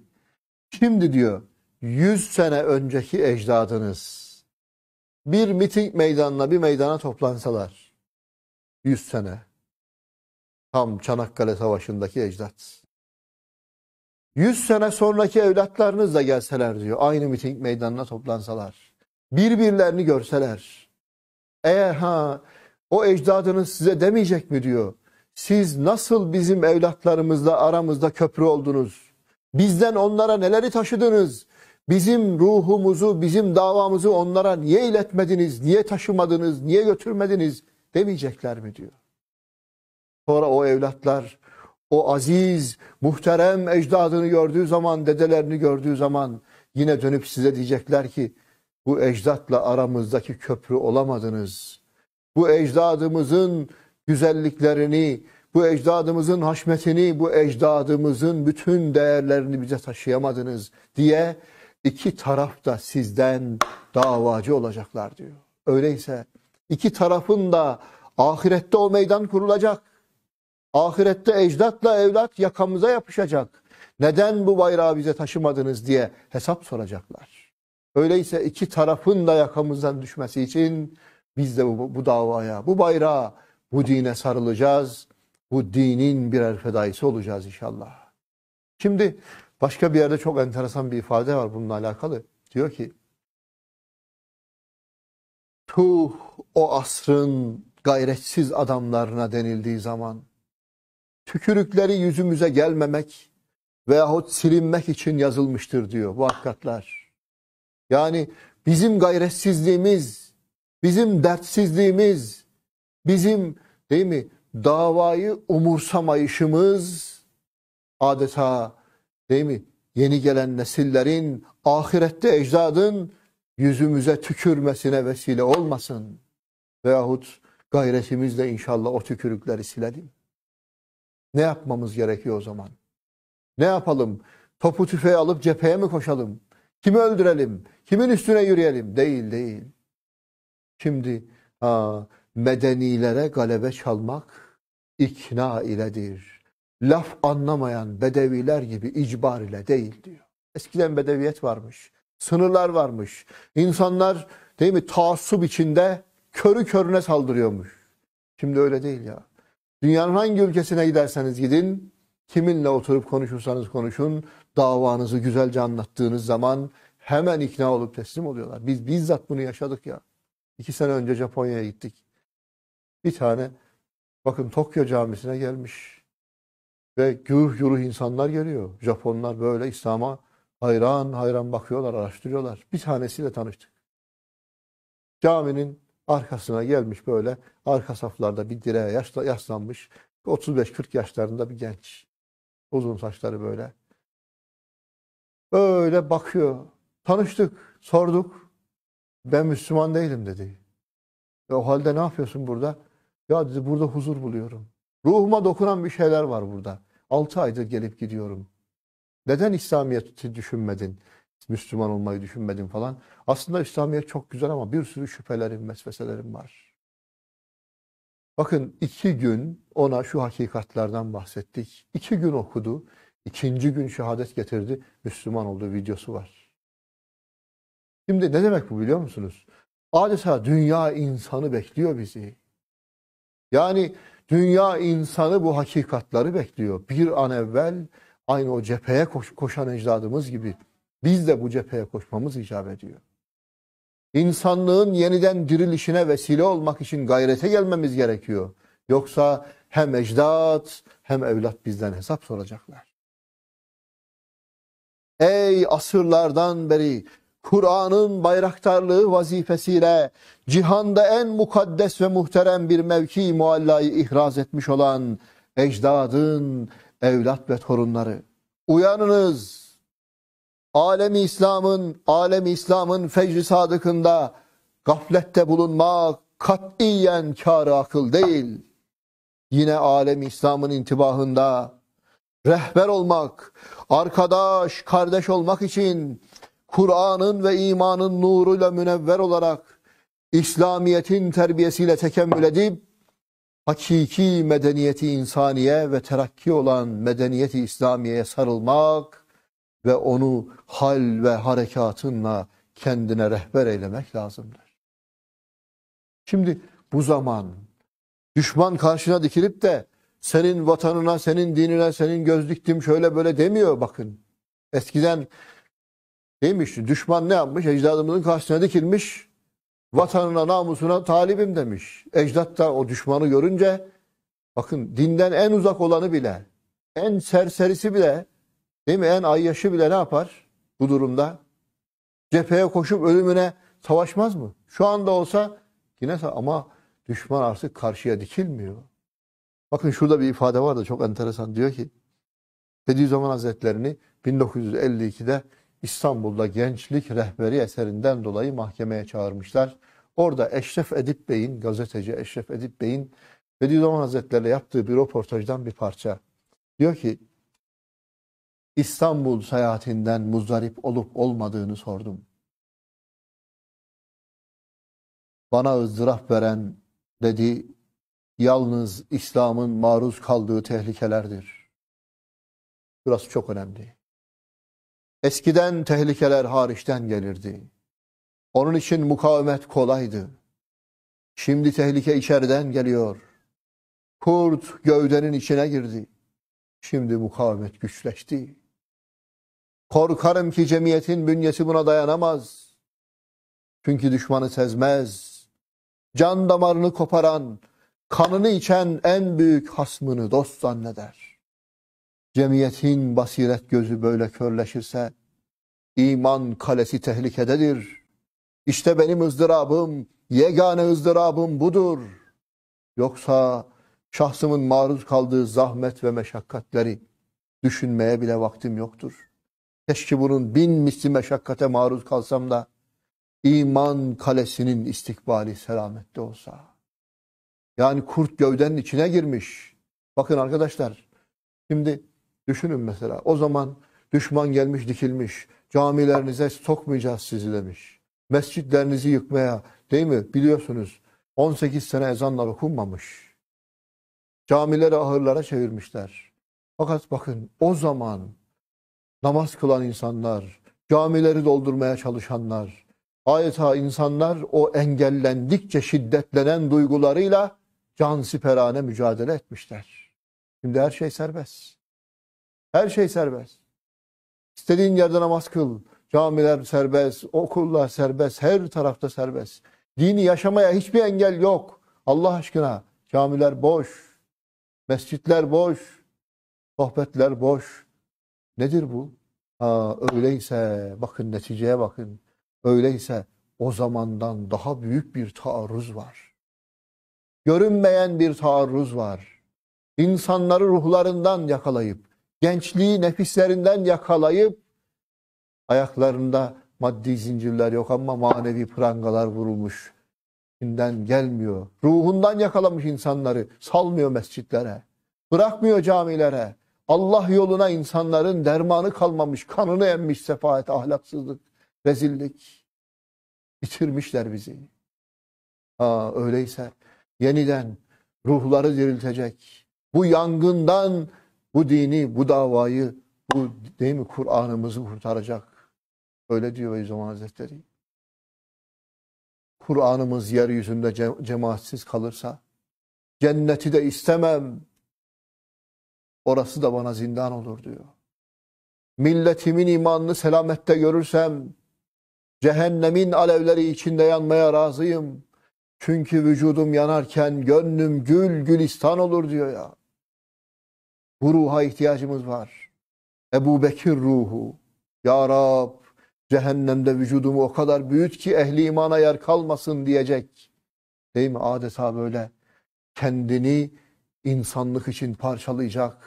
Şimdi diyor 100 sene önceki ecdadınız bir miting meydanına bir meydana toplansalar 100 sene tam Çanakkale Savaşı'ndaki ecdat. 100 sene sonraki evlatlarınız da gelseler diyor aynı miting meydanına toplansalar birbirlerini görseler eğer ha o ecdadınız size demeyecek mi diyor siz nasıl bizim evlatlarımızla aramızda köprü oldunuz Bizden onlara neleri taşıdınız? Bizim ruhumuzu, bizim davamızı onlara niye iletmediniz, niye taşımadınız, niye götürmediniz demeyecekler mi diyor. Sonra o evlatlar o aziz, muhterem ecdadını gördüğü zaman, dedelerini gördüğü zaman yine dönüp size diyecekler ki bu ecdatla aramızdaki köprü olamadınız. Bu ecdadımızın güzelliklerini, bu ecdadımızın haşmetini, bu ecdadımızın bütün değerlerini bize taşıyamadınız diye iki taraf da sizden davacı olacaklar diyor. Öyleyse iki tarafın da ahirette o meydan kurulacak. Ahirette ecdatla evlat yakamıza yapışacak. Neden bu bayrağı bize taşımadınız diye hesap soracaklar. Öyleyse iki tarafın da yakamızdan düşmesi için biz de bu, bu davaya, bu bayrağa, bu dine sarılacağız bu dinin birer fedaisi olacağız inşallah. Şimdi başka bir yerde çok enteresan bir ifade var bununla alakalı. Diyor ki, Tuh o asrın gayretsiz adamlarına denildiği zaman, tükürükleri yüzümüze gelmemek veyahut silinmek için yazılmıştır diyor bu hakikatler. Yani bizim gayretsizliğimiz, bizim dertsizliğimiz, bizim değil mi davayı umursamayışımız adeta değil mi? Yeni gelen nesillerin ahirette ecdadın yüzümüze tükürmesine vesile olmasın. Veyahut gayretimizle inşallah o tükürükleri silelim. Ne yapmamız gerekiyor o zaman? Ne yapalım? Topu tüfeği alıp cepheye mi koşalım? Kimi öldürelim? Kimin üstüne yürüyelim? Değil değil. Şimdi ha, medenilere galebe çalmak ikna iledir. Laf anlamayan bedeviler gibi icbar ile değil diyor. Eskiden bedeviyet varmış. Sınırlar varmış. İnsanlar değil mi taassup içinde körü körüne saldırıyormuş. Şimdi öyle değil ya. Dünyanın hangi ülkesine giderseniz gidin, kiminle oturup konuşursanız konuşun, davanızı güzelce anlattığınız zaman hemen ikna olup teslim oluyorlar. Biz bizzat bunu yaşadık ya. İki sene önce Japonya'ya gittik. Bir tane Bakın Tokyo camisine gelmiş. Ve güruh güruh insanlar geliyor. Japonlar böyle İslam'a hayran hayran bakıyorlar, araştırıyorlar. Bir tanesiyle tanıştık. Caminin arkasına gelmiş böyle arka saflarda bir direğe yaslanmış 35-40 yaşlarında bir genç. Uzun saçları böyle. Böyle bakıyor. Tanıştık, sorduk. Ben Müslüman değilim dedi. E o halde ne yapıyorsun burada? Ya dedi burada huzur buluyorum. Ruhuma dokunan bir şeyler var burada. Altı aydır gelip gidiyorum. Neden İslamiyet'i düşünmedin? Müslüman olmayı düşünmedin falan. Aslında İslamiyet çok güzel ama bir sürü şüphelerim, vesveselerim var. Bakın iki gün ona şu hakikatlerden bahsettik. İki gün okudu. İkinci gün şehadet getirdi. Müslüman olduğu videosu var. Şimdi ne demek bu biliyor musunuz? Adeta dünya insanı bekliyor bizi. Yani dünya insanı bu hakikatları bekliyor. Bir an evvel aynı o cepheye koş, koşan ecdadımız gibi biz de bu cepheye koşmamız icap ediyor. İnsanlığın yeniden dirilişine vesile olmak için gayrete gelmemiz gerekiyor. Yoksa hem ecdat hem evlat bizden hesap soracaklar. Ey asırlardan beri Kur'an'ın bayraktarlığı vazifesiyle cihanda en mukaddes ve muhterem bir mevki muallayı ihraz etmiş olan ecdadın evlat ve torunları. Uyanınız. Alemi İslam'ın, alem İslam'ın fecri sadıkında gaflette bulunmak katiyen kârı akıl değil. Yine alemi İslam'ın intibahında rehber olmak, arkadaş, kardeş olmak için Kur'an'ın ve imanın nuruyla münevver olarak İslamiyet'in terbiyesiyle tekemmül edip hakiki medeniyeti insaniye ve terakki olan medeniyeti İslamiye'ye sarılmak ve onu hal ve harekatınla kendine rehber eylemek lazımdır. Şimdi bu zaman düşman karşına dikilip de senin vatanına, senin dinine, senin göz diktim şöyle böyle demiyor bakın. Eskiden Neymiş? Düşman ne yapmış? Ecdadımızın karşısına dikilmiş. Vatanına, namusuna talibim demiş. Ecdat da o düşmanı görünce bakın dinden en uzak olanı bile, en serserisi bile değil mi? En ayyaşı bile ne yapar bu durumda? Cepheye koşup ölümüne savaşmaz mı? Şu anda olsa yine ama düşman artık karşıya dikilmiyor. Bakın şurada bir ifade var da çok enteresan. Diyor ki Bediüzzaman Hazretlerini 1952'de İstanbul'da gençlik rehberi eserinden dolayı mahkemeye çağırmışlar. Orada Eşref Edip Bey'in, gazeteci Eşref Edip Bey'in Bediüzzaman Hazretleri'yle yaptığı bir röportajdan bir parça. Diyor ki, İstanbul seyahatinden muzdarip olup olmadığını sordum. Bana ızdıraf veren dedi, yalnız İslam'ın maruz kaldığı tehlikelerdir. Burası çok önemli. Eskiden tehlikeler hariçten gelirdi. Onun için mukavemet kolaydı. Şimdi tehlike içeriden geliyor. Kurt gövdenin içine girdi. Şimdi mukavemet güçleşti. Korkarım ki cemiyetin bünyesi buna dayanamaz. Çünkü düşmanı sezmez. Can damarını koparan, kanını içen en büyük hasmını dost zanneder. Cemiyetin basiret gözü böyle körleşirse iman kalesi tehlikededir. İşte benim ızdırabım, yegane ızdırabım budur. Yoksa şahsımın maruz kaldığı zahmet ve meşakkatleri düşünmeye bile vaktim yoktur. Keşke bunun bin misli meşakkate maruz kalsam da iman kalesinin istikbali selamette olsa. Yani kurt gövdenin içine girmiş. Bakın arkadaşlar şimdi Düşünün mesela o zaman düşman gelmiş dikilmiş. Camilerinize sokmayacağız sizi demiş. Mescitlerinizi yıkmaya değil mi? Biliyorsunuz 18 sene ezanlar okunmamış. Camileri ahırlara çevirmişler. Fakat bakın o zaman namaz kılan insanlar, camileri doldurmaya çalışanlar, adeta insanlar o engellendikçe şiddetlenen duygularıyla can siperane mücadele etmişler. Şimdi her şey serbest. Her şey serbest. İstediğin yerde namaz kıl. Camiler serbest, okullar serbest, her tarafta serbest. Dini yaşamaya hiçbir engel yok. Allah aşkına camiler boş, mescitler boş, sohbetler boş. Nedir bu? Ha, öyleyse bakın neticeye bakın. Öyleyse o zamandan daha büyük bir taarruz var. Görünmeyen bir taarruz var. İnsanları ruhlarından yakalayıp gençliği nefislerinden yakalayıp ayaklarında maddi zincirler yok ama manevi prangalar vurulmuş. İçinden gelmiyor. Ruhundan yakalamış insanları. Salmıyor mescitlere. Bırakmıyor camilere. Allah yoluna insanların dermanı kalmamış. Kanını emmiş sefahet, ahlaksızlık, rezillik. Bitirmişler bizi. Ha, öyleyse yeniden ruhları diriltecek. Bu yangından bu dini, bu davayı, bu değil mi Kur'an'ımızı kurtaracak. Öyle diyor Beyzaman Hazretleri. Kur'an'ımız yeryüzünde cemaatsiz kalırsa, cenneti de istemem, orası da bana zindan olur diyor. Milletimin imanını selamette görürsem, cehennemin alevleri içinde yanmaya razıyım. Çünkü vücudum yanarken gönlüm gül gülistan olur diyor ya. Bu ruha ihtiyacımız var. Ebu Bekir ruhu. Ya Rab cehennemde vücudumu o kadar büyüt ki ehli imana yer kalmasın diyecek. Değil mi? Adeta böyle kendini insanlık için parçalayacak.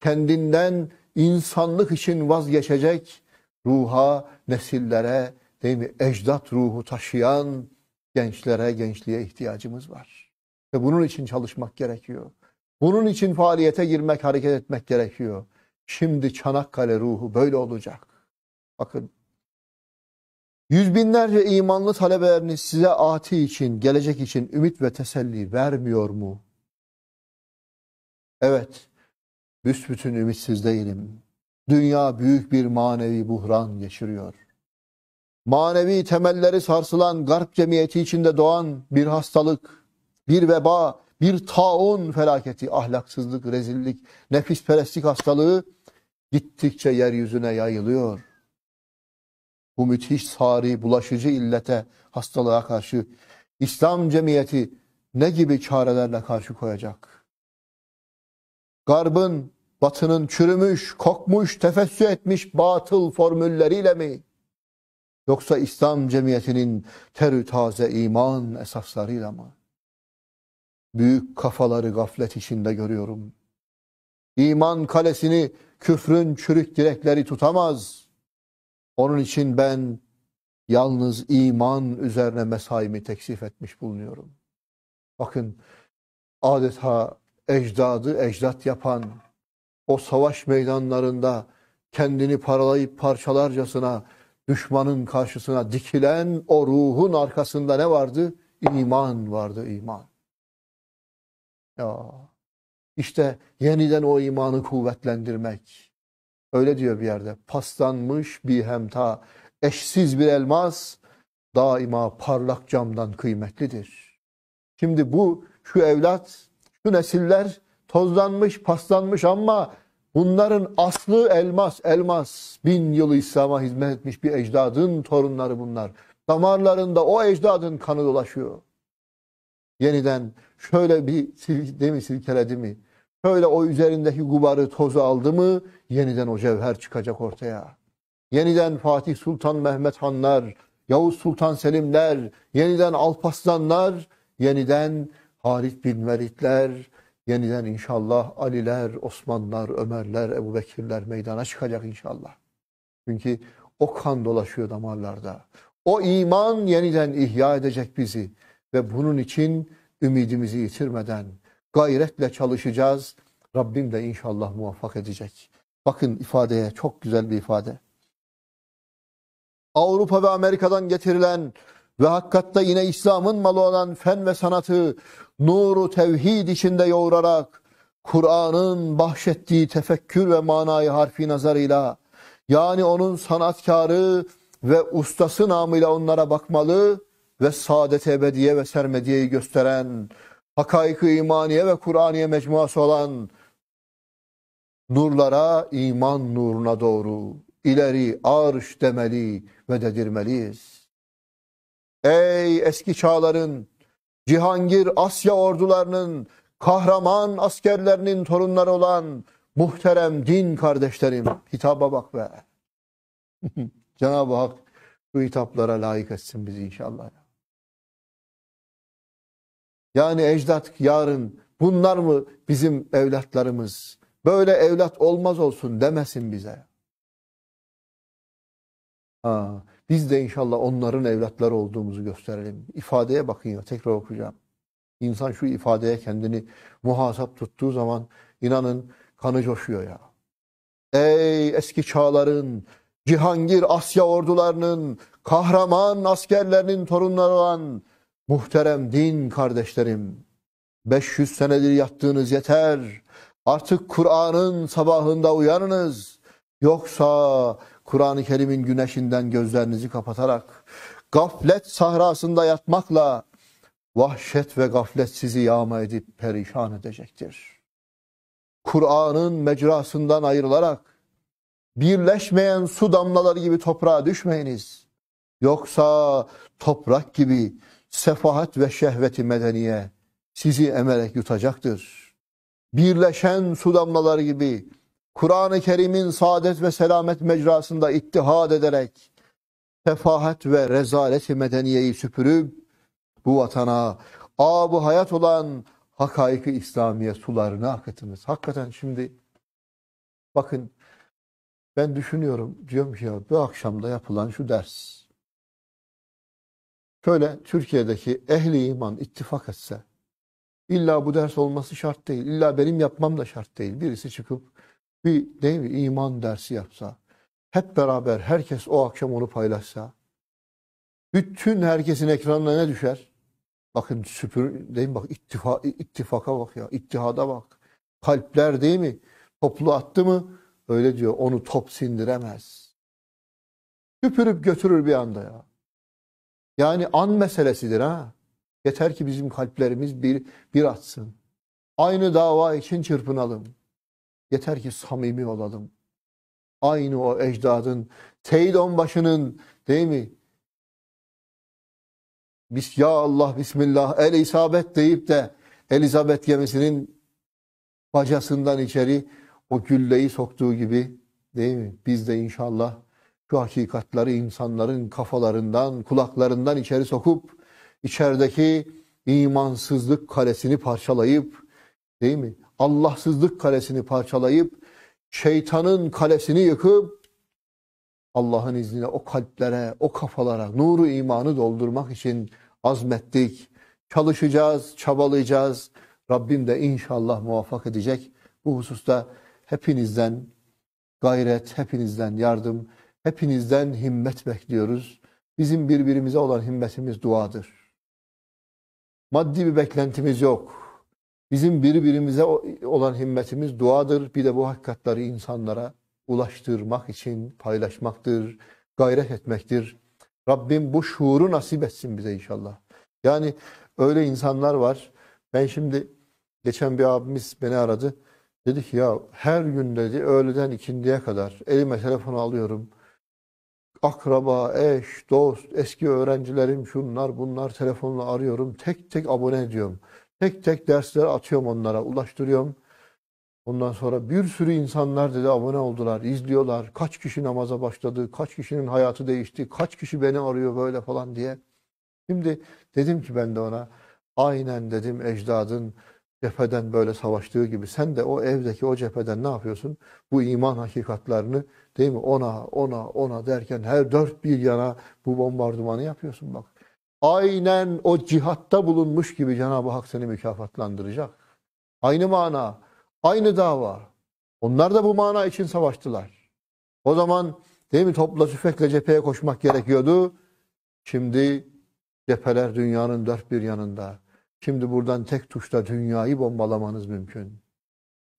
Kendinden insanlık için vazgeçecek ruha, nesillere, değil mi? Ecdat ruhu taşıyan gençlere, gençliğe ihtiyacımız var. Ve bunun için çalışmak gerekiyor. Bunun için faaliyete girmek, hareket etmek gerekiyor. Şimdi Çanakkale ruhu böyle olacak. Bakın Yüz binlerce imanlı talebeleriniz size ati için, gelecek için ümit ve teselli vermiyor mu? Evet, büsbütün ümitsiz değilim. Dünya büyük bir manevi buhran geçiriyor. Manevi temelleri sarsılan garp cemiyeti içinde doğan bir hastalık, bir veba, bir taun felaketi, ahlaksızlık, rezillik, nefisperestlik hastalığı gittikçe yeryüzüne yayılıyor. Bu müthiş sari, bulaşıcı illete, hastalığa karşı İslam cemiyeti ne gibi çarelerle karşı koyacak? Garbın, batının çürümüş, kokmuş, tefessü etmiş batıl formülleriyle mi? Yoksa İslam cemiyetinin terü taze iman esaslarıyla mı? büyük kafaları gaflet içinde görüyorum. İman kalesini küfrün çürük direkleri tutamaz. Onun için ben yalnız iman üzerine mesaimi teksif etmiş bulunuyorum. Bakın adeta ecdadı ecdat yapan o savaş meydanlarında kendini paralayıp parçalarcasına düşmanın karşısına dikilen o ruhun arkasında ne vardı? İman vardı iman. Ya işte yeniden o imanı kuvvetlendirmek. Öyle diyor bir yerde. Paslanmış bir hemta, eşsiz bir elmas daima parlak camdan kıymetlidir. Şimdi bu şu evlat, şu nesiller tozlanmış, paslanmış ama bunların aslı elmas, elmas. Bin yıl İslam'a hizmet etmiş bir ecdadın torunları bunlar. Damarlarında o ecdadın kanı dolaşıyor. Yeniden şöyle bir sildi mi silkeledi mi? Şöyle o üzerindeki gubarı tozu aldı mı yeniden o cevher çıkacak ortaya. Yeniden Fatih Sultan Mehmet Hanlar, Yavuz Sultan Selimler, yeniden Alpaslanlar, yeniden Halit bin Velidler, yeniden inşallah Aliler, Osmanlar, Ömerler, Ebu Bekirler meydana çıkacak inşallah. Çünkü o kan dolaşıyor damarlarda. O iman yeniden ihya edecek bizi ve bunun için ümidimizi yitirmeden gayretle çalışacağız. Rabbim de inşallah muvaffak edecek. Bakın ifadeye çok güzel bir ifade. Avrupa ve Amerika'dan getirilen ve hakikatte yine İslam'ın malı olan fen ve sanatı nuru tevhid içinde yoğurarak Kur'an'ın bahşettiği tefekkür ve manayı harfi nazarıyla yani onun sanatkarı ve ustası namıyla onlara bakmalı ve saadet ebediye ve sermediyeyi gösteren, hakaik-ı imaniye ve Kur'aniye mecmuası olan nurlara, iman nuruna doğru ileri arş demeli ve dedirmeliyiz. Ey eski çağların, Cihangir Asya ordularının, kahraman askerlerinin torunları olan muhterem din kardeşlerim, hitaba bak be. Cenab-ı Hak bu hitaplara layık etsin bizi inşallah. Yani ecdat yarın bunlar mı bizim evlatlarımız? Böyle evlat olmaz olsun demesin bize. Ha, biz de inşallah onların evlatları olduğumuzu gösterelim. İfadeye bakın ya tekrar okuyacağım. İnsan şu ifadeye kendini muhasap tuttuğu zaman inanın kanı coşuyor ya. Ey eski çağların, Cihangir Asya ordularının, kahraman askerlerinin torunları olan Muhterem din kardeşlerim, 500 senedir yattığınız yeter. Artık Kur'an'ın sabahında uyanınız. Yoksa Kur'an-ı Kerim'in güneşinden gözlerinizi kapatarak, gaflet sahrasında yatmakla vahşet ve gaflet sizi yağma edip perişan edecektir. Kur'an'ın mecrasından ayrılarak, birleşmeyen su damlaları gibi toprağa düşmeyiniz. Yoksa toprak gibi sefahat ve şehveti medeniye sizi emerek yutacaktır. Birleşen su damlaları gibi Kur'an-ı Kerim'in saadet ve selamet mecrasında ittihad ederek sefahat ve rezaleti medeniyeyi süpürüp bu vatana abu hayat olan hakaiki İslamiye sularını akıtınız. Hakikaten şimdi bakın ben düşünüyorum diyorum ki ya bu akşamda yapılan şu ders şöyle Türkiye'deki ehli iman ittifak etse, illa bu ders olması şart değil, illa benim yapmam da şart değil. Birisi çıkıp bir değil mi, iman dersi yapsa, hep beraber herkes o akşam onu paylaşsa, bütün herkesin ekranına ne düşer? Bakın süpür değil mi? Bak ittifa, ittifaka bak ya, ittihada bak. Kalpler değil mi? Toplu attı mı? Öyle diyor, onu top sindiremez. Süpürüp götürür bir anda ya. Yani an meselesidir ha. Yeter ki bizim kalplerimiz bir, bir atsın. Aynı dava için çırpınalım. Yeter ki samimi olalım. Aynı o ecdadın, Seyit Onbaşı'nın değil mi? Biz ya Allah Bismillah el isabet deyip de Elizabeth gemisinin bacasından içeri o gülleyi soktuğu gibi değil mi? Biz de inşallah şu hakikatleri insanların kafalarından, kulaklarından içeri sokup içerideki imansızlık kalesini parçalayıp değil mi? Allahsızlık kalesini parçalayıp şeytanın kalesini yıkıp Allah'ın izniyle o kalplere, o kafalara nuru imanı doldurmak için azmettik. Çalışacağız, çabalayacağız. Rabbim de inşallah muvaffak edecek. Bu hususta hepinizden gayret, hepinizden yardım, Hepinizden himmet bekliyoruz. Bizim birbirimize olan himmetimiz duadır. Maddi bir beklentimiz yok. Bizim birbirimize olan himmetimiz duadır. Bir de bu hakikatları insanlara ulaştırmak için paylaşmaktır, gayret etmektir. Rabbim bu şuuru nasip etsin bize inşallah. Yani öyle insanlar var. Ben şimdi geçen bir abimiz beni aradı. Dedi ki ya her gün dedi öğleden ikindiye kadar elime telefonu alıyorum akraba, eş, dost, eski öğrencilerim şunlar bunlar telefonla arıyorum. Tek tek abone ediyorum. Tek tek dersler atıyorum onlara, ulaştırıyorum. Ondan sonra bir sürü insanlar dedi abone oldular, izliyorlar. Kaç kişi namaza başladı, kaç kişinin hayatı değişti, kaç kişi beni arıyor böyle falan diye. Şimdi dedim ki ben de ona aynen dedim ecdadın cepheden böyle savaştığı gibi sen de o evdeki o cepheden ne yapıyorsun? Bu iman hakikatlarını değil mi? Ona, ona, ona derken her dört bir yana bu bombardımanı yapıyorsun bak. Aynen o cihatta bulunmuş gibi Cenab-ı Hak seni mükafatlandıracak. Aynı mana, aynı dava. Onlar da bu mana için savaştılar. O zaman değil mi topla tüfekle cepheye koşmak gerekiyordu. Şimdi cepheler dünyanın dört bir yanında. Şimdi buradan tek tuşla dünyayı bombalamanız mümkün.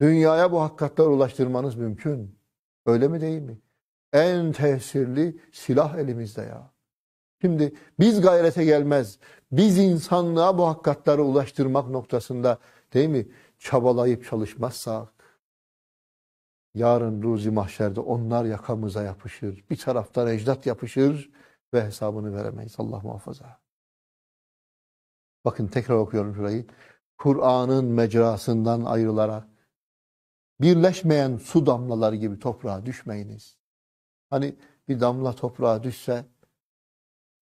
Dünyaya bu hakikatler ulaştırmanız mümkün. Öyle mi değil mi? En tesirli silah elimizde ya. Şimdi biz gayrete gelmez. Biz insanlığa bu hakikatları ulaştırmak noktasında değil mi? Çabalayıp çalışmazsak yarın ruzi mahşerde onlar yakamıza yapışır. Bir taraftan ecdat yapışır ve hesabını veremeyiz. Allah muhafaza. Bakın tekrar okuyorum şurayı. Kur'an'ın mecrasından ayrılarak birleşmeyen su damlaları gibi toprağa düşmeyiniz. Hani bir damla toprağa düşse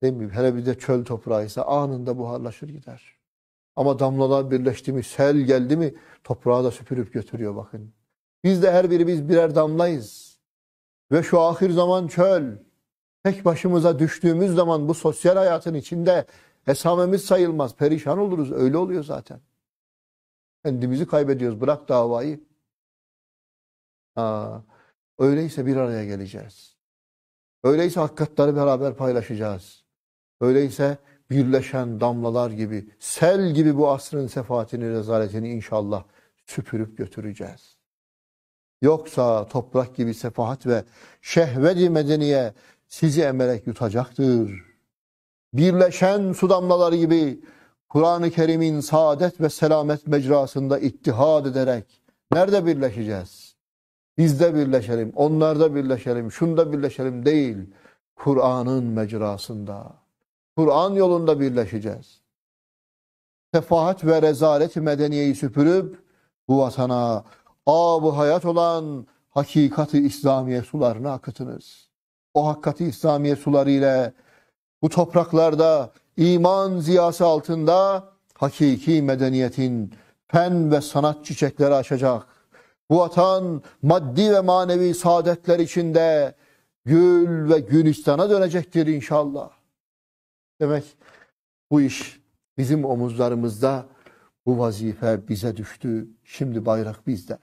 değil mi? Hele bir de çöl toprağı ise anında buharlaşır gider. Ama damlalar birleşti mi, sel geldi mi toprağı da süpürüp götürüyor bakın. Biz de her biri biz birer damlayız. Ve şu ahir zaman çöl. Tek başımıza düştüğümüz zaman bu sosyal hayatın içinde Esamemiz sayılmaz. Perişan oluruz. Öyle oluyor zaten. Kendimizi kaybediyoruz. Bırak davayı. Ha, öyleyse bir araya geleceğiz. Öyleyse hakikatleri beraber paylaşacağız. Öyleyse birleşen damlalar gibi, sel gibi bu asrın sefatini, rezaletini inşallah süpürüp götüreceğiz. Yoksa toprak gibi sefahat ve şehvedi medeniye sizi emerek yutacaktır birleşen su damlaları gibi Kur'an-ı Kerim'in saadet ve selamet mecrasında ittihad ederek nerede birleşeceğiz? Bizde birleşelim, onlarda birleşelim, şunda birleşelim değil. Kur'an'ın mecrasında, Kur'an yolunda birleşeceğiz. Tefahat ve rezalet medeniyeyi süpürüp bu vatana ab hayat olan hakikati İslamiye sularını akıtınız. O hakikati İslamiye suları ile bu topraklarda iman ziyası altında hakiki medeniyetin fen ve sanat çiçekleri açacak. Bu vatan maddi ve manevi saadetler içinde gül ve günistana dönecektir inşallah. Demek bu iş bizim omuzlarımızda bu vazife bize düştü. Şimdi bayrak bizde.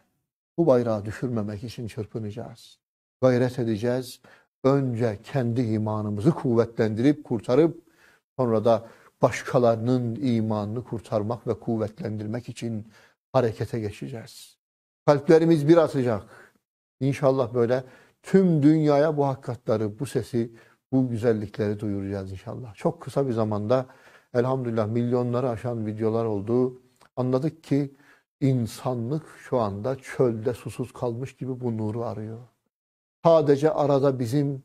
Bu bayrağı düşürmemek için çırpınacağız. Gayret edeceğiz önce kendi imanımızı kuvvetlendirip kurtarıp sonra da başkalarının imanını kurtarmak ve kuvvetlendirmek için harekete geçeceğiz. Kalplerimiz bir atacak. İnşallah böyle tüm dünyaya bu hakikatları, bu sesi, bu güzellikleri duyuracağız inşallah. Çok kısa bir zamanda elhamdülillah milyonları aşan videolar oldu. Anladık ki insanlık şu anda çölde susuz kalmış gibi bu nuru arıyor. Sadece arada bizim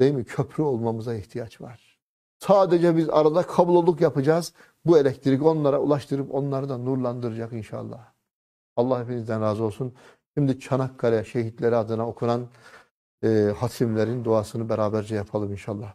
değil mi köprü olmamıza ihtiyaç var. Sadece biz arada kabloluk yapacağız. Bu elektrik onlara ulaştırıp onları da nurlandıracak inşallah. Allah hepinizden razı olsun. Şimdi Çanakkale şehitleri adına okunan e, hatimlerin duasını beraberce yapalım inşallah.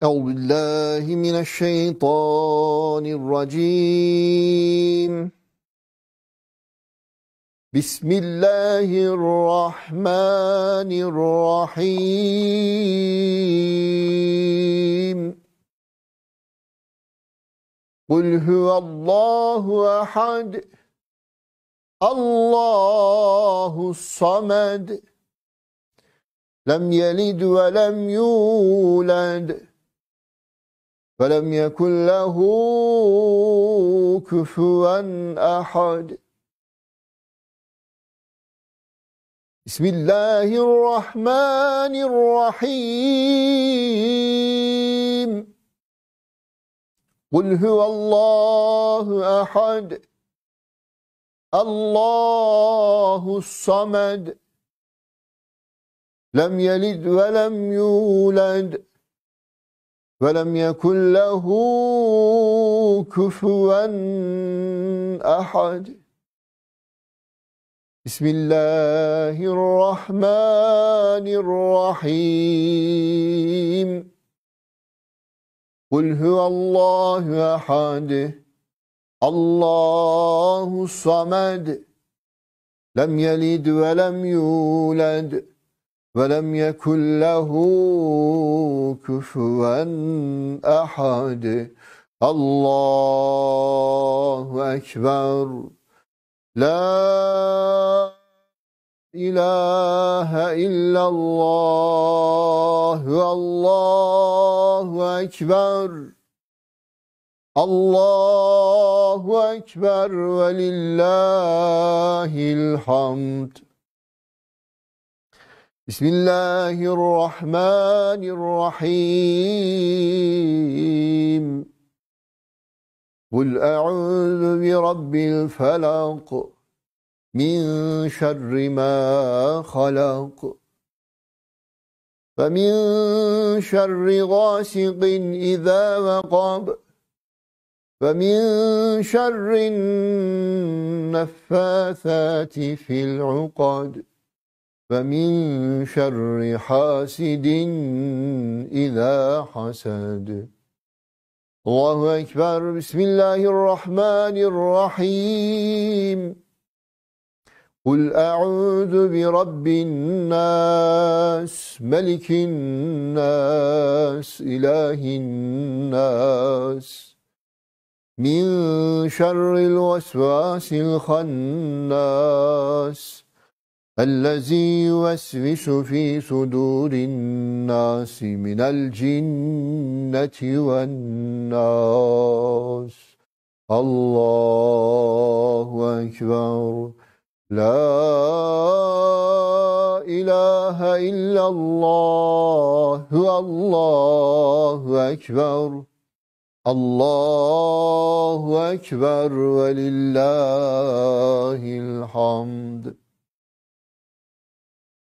أعوذ بالله من الشيطان الرجيم بسم الله الرحمن الرحيم قل هو الله أحد الله الصمد لم يلد ولم يولد فَلَمْ يَكُنْ لَهُ كُفُوًا أَحَدٍ بسم الله الرحمن الرحيم قل هو الله أحد الله الصمد لم يلد ولم يولد وَلَمْ يَكُنْ لَهُ كُفُوًا أَحَدٍ بسم الله الرحمن الرحيم قل هو الله أحد الله الصمد لم يلد ولم يولد ولم يكن له كفوا أحد الله أكبر لا إله إلا الله الله أكبر الله أكبر ولله الحمد بسم الله الرحمن الرحيم قل أعوذ برب الفلق من شر ما خلق فمن شر غاسق إذا وقب فمن شر النفاثات في العقد ومن شر حاسد إذا حسد الله أكبر بسم الله الرحمن الرحيم قل أعوذ برب الناس ملك الناس إله الناس من شر الوسواس الخناس الذي يوسوس في صدور الناس من الجنة والناس الله أكبر لا إله إلا الله الله أكبر الله أكبر ولله الحمد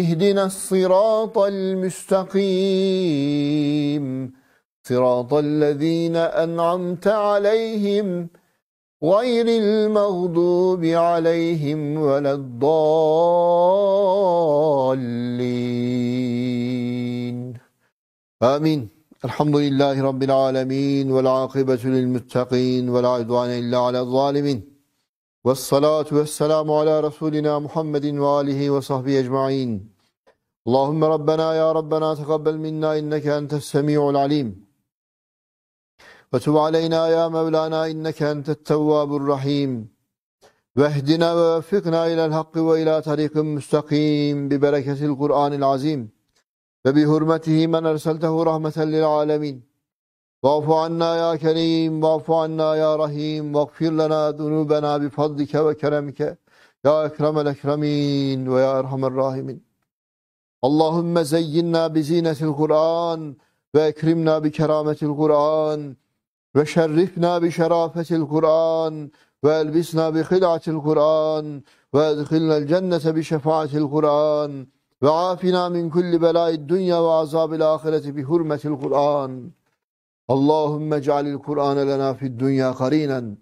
اهدنا الصراط المستقيم صراط الذين أنعمت عليهم غير المغضوب عليهم ولا الضالين آمين الحمد لله رب العالمين والعاقبة للمتقين ولا عدوان إلا على الظالمين والصلاة والسلام على رسولنا محمد وآله وصحبه أجمعين اللهم ربنا يا ربنا تقبل منا إنك أنت السميع العليم وتب علينا يا مولانا إنك أنت التواب الرحيم واهدنا ووفقنا إلى الحق وإلى طريق مستقيم ببركة القرآن العظيم وبحرمته من أرسلته رحمة للعالمين واعف عنا يا كريم واعف عنا يا رحيم واغفر لنا ذنوبنا بفضلك وكرمك يا أكرم الأكرمين ويا أرحم الراحمين اللهم زينا بزينة القرآن وأكرمنا بكرامة القرآن وشرفنا بشرافة القرآن وألبسنا بخلعة القرآن وأدخلنا الجنة بشفاعة القرآن وعافنا من كل بلاء الدنيا وعذاب الآخرة بحرمة القرآن Allahümme cealil Kur'ane lena fid dünya karinen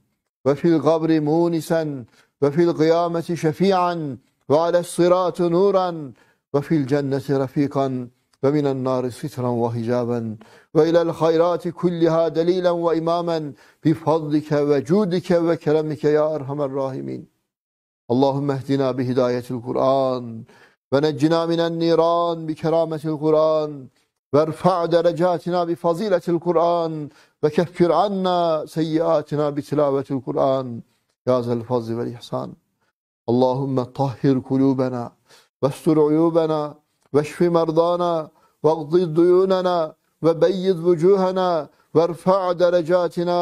ve fil gabri munisen ve fil kıyameti şefi'an ve ales sıratı nuran ve fil cenneti rafikan ve minen nari sitran ve hicaben ve ilel hayrati kulliha delilen ve imamen bi fadlike ve cudike ve keremike ya erhamer rahimin. Allahümme ehdina bi hidayetil Kur'an ve neccina minen niran bi kerametil Kur'an verfa derecatina bi faziletil Kur'an ve keffir anna seyyiatina bi tilavetil Kur'an ya zel fazli vel ihsan Allahümme tahhir kulubena vestur uyubena veşfi merdana vagdi duyunena ve beyyid vücuhena وارفع درجاتنا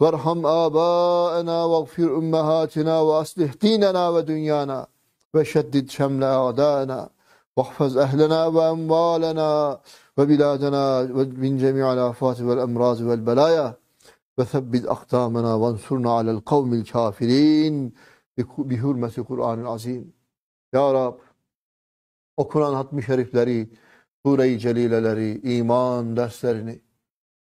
وارحم آباءنا واغفر أمهاتنا وأصلح ديننا ودنيانا وشدد شمل أعداءنا واحفظ أهلنا وأموالنا وبلادنا من جميع الآفات والأمراض والبلايا وثبت أقدامنا وانصرنا على القوم الكافرين بحرمة القرآن العظيم Ya Rab okunan hatmi şerifleri, sure-i celileleri, iman derslerini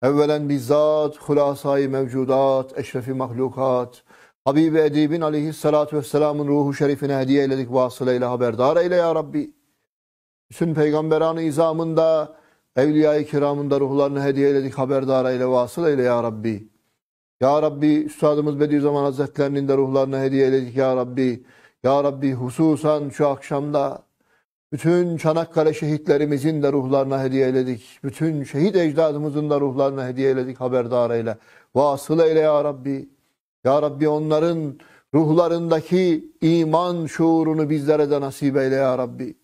evvelen bizzat hulasayı mevcudat, eşrefi mahlukat, Habibi Edib'in aleyhissalatu vesselamın ruhu şerifine hediye eyledik vasılayla haberdar eyle ya Rabbi. Bütün peygamberan-ı izamında Evliya-i kiramın da ruhlarını hediye eledik, haberdar eyle, vasıl eyle ya Rabbi. Ya Rabbi, Üstadımız Bediüzzaman Hazretlerinin de ruhlarını hediye eledik ya Rabbi. Ya Rabbi hususan şu akşamda bütün Çanakkale şehitlerimizin de ruhlarına hediye eledik. Bütün şehit ecdadımızın da ruhlarına hediye eledik, haberdar eyle. Vasıl eyle ya Rabbi. Ya Rabbi onların ruhlarındaki iman şuurunu bizlere de nasip eyle ya Rabbi.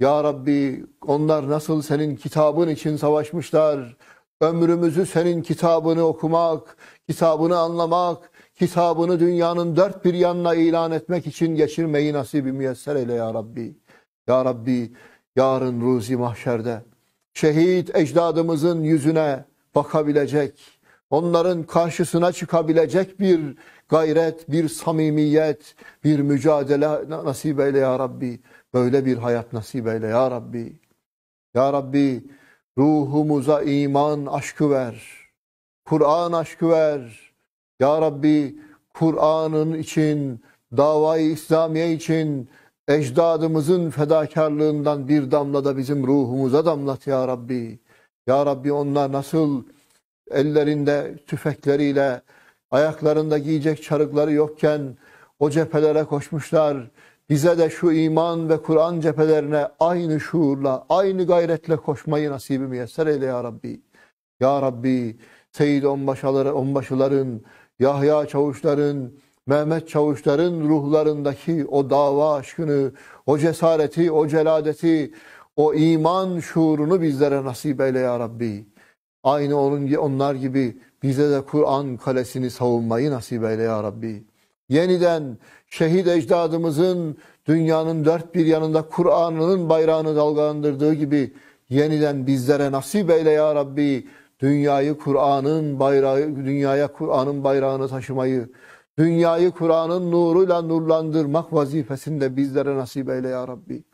Ya Rabbi onlar nasıl senin kitabın için savaşmışlar. Ömrümüzü senin kitabını okumak, kitabını anlamak, kitabını dünyanın dört bir yanına ilan etmek için geçirmeyi nasibi müyesser eyle ya Rabbi. Ya Rabbi yarın ruzi mahşerde şehit ecdadımızın yüzüne bakabilecek, onların karşısına çıkabilecek bir gayret, bir samimiyet, bir mücadele nasip eyle ya Rabbi. Böyle bir hayat nasip eyle ya Rabbi. Ya Rabbi ruhumuza iman aşkı ver. Kur'an aşkı ver. Ya Rabbi Kur'an'ın için, davayı İslamiye için ecdadımızın fedakarlığından bir damla da bizim ruhumuza damlat ya Rabbi. Ya Rabbi onlar nasıl ellerinde tüfekleriyle, ayaklarında giyecek çarıkları yokken o cephelere koşmuşlar. Bize de şu iman ve Kur'an cephelerine aynı şuurla, aynı gayretle koşmayı nasibi müyesser eyle ya Rabbi. Ya Rabbi, Seyyid Onbaşıları, Onbaşıların, Yahya Çavuşların, Mehmet Çavuşların ruhlarındaki o dava aşkını, o cesareti, o celadeti, o iman şuurunu bizlere nasip eyle ya Rabbi. Aynı onun, onlar gibi bize de Kur'an kalesini savunmayı nasip eyle ya Rabbi. Yeniden şehit ecdadımızın dünyanın dört bir yanında Kur'an'ın bayrağını dalgalandırdığı gibi yeniden bizlere nasip eyle ya Rabbi. Dünyayı Kur'an'ın bayrağı, dünyaya Kur'an'ın bayrağını taşımayı, dünyayı Kur'an'ın nuruyla nurlandırmak vazifesinde bizlere nasip eyle ya Rabbi.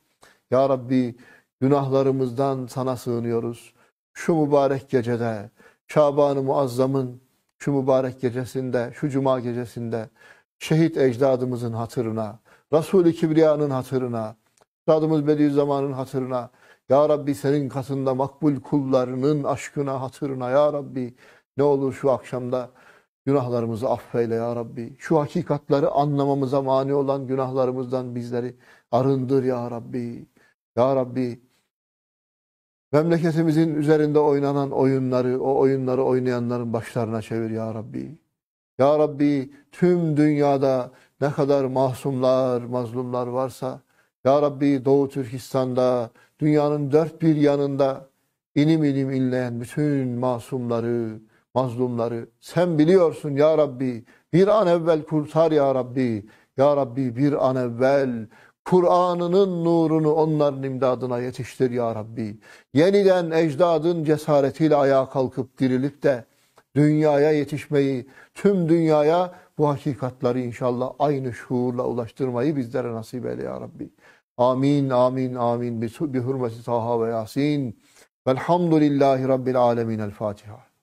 Ya Rabbi günahlarımızdan sana sığınıyoruz. Şu mübarek gecede, Şaban-ı Muazzam'ın şu mübarek gecesinde, şu cuma gecesinde şehit ecdadımızın hatırına, Resul-i Kibriya'nın hatırına, Üstadımız Bediüzzaman'ın hatırına, Ya Rabbi senin katında makbul kullarının aşkına, hatırına, Ya Rabbi ne olur şu akşamda günahlarımızı affeyle Ya Rabbi. Şu hakikatleri anlamamıza mani olan günahlarımızdan bizleri arındır Ya Rabbi. Ya Rabbi memleketimizin üzerinde oynanan oyunları, o oyunları oynayanların başlarına çevir Ya Rabbi. Ya Rabbi tüm dünyada ne kadar mahsumlar, mazlumlar varsa Ya Rabbi Doğu Türkistan'da, dünyanın dört bir yanında inim inim inleyen bütün masumları, mazlumları sen biliyorsun Ya Rabbi. Bir an evvel kurtar Ya Rabbi. Ya Rabbi bir an evvel Kur'an'ının nurunu onların imdadına yetiştir Ya Rabbi. Yeniden ecdadın cesaretiyle ayağa kalkıp dirilip de dünyaya yetişmeyi, tüm dünyaya bu hakikatleri inşallah aynı şuurla ulaştırmayı bizlere nasip eyle ya Rabbi. Amin, amin, amin. Bi hürmeti Taha ve Yasin. Velhamdülillahi Rabbil alemin. El Fatiha.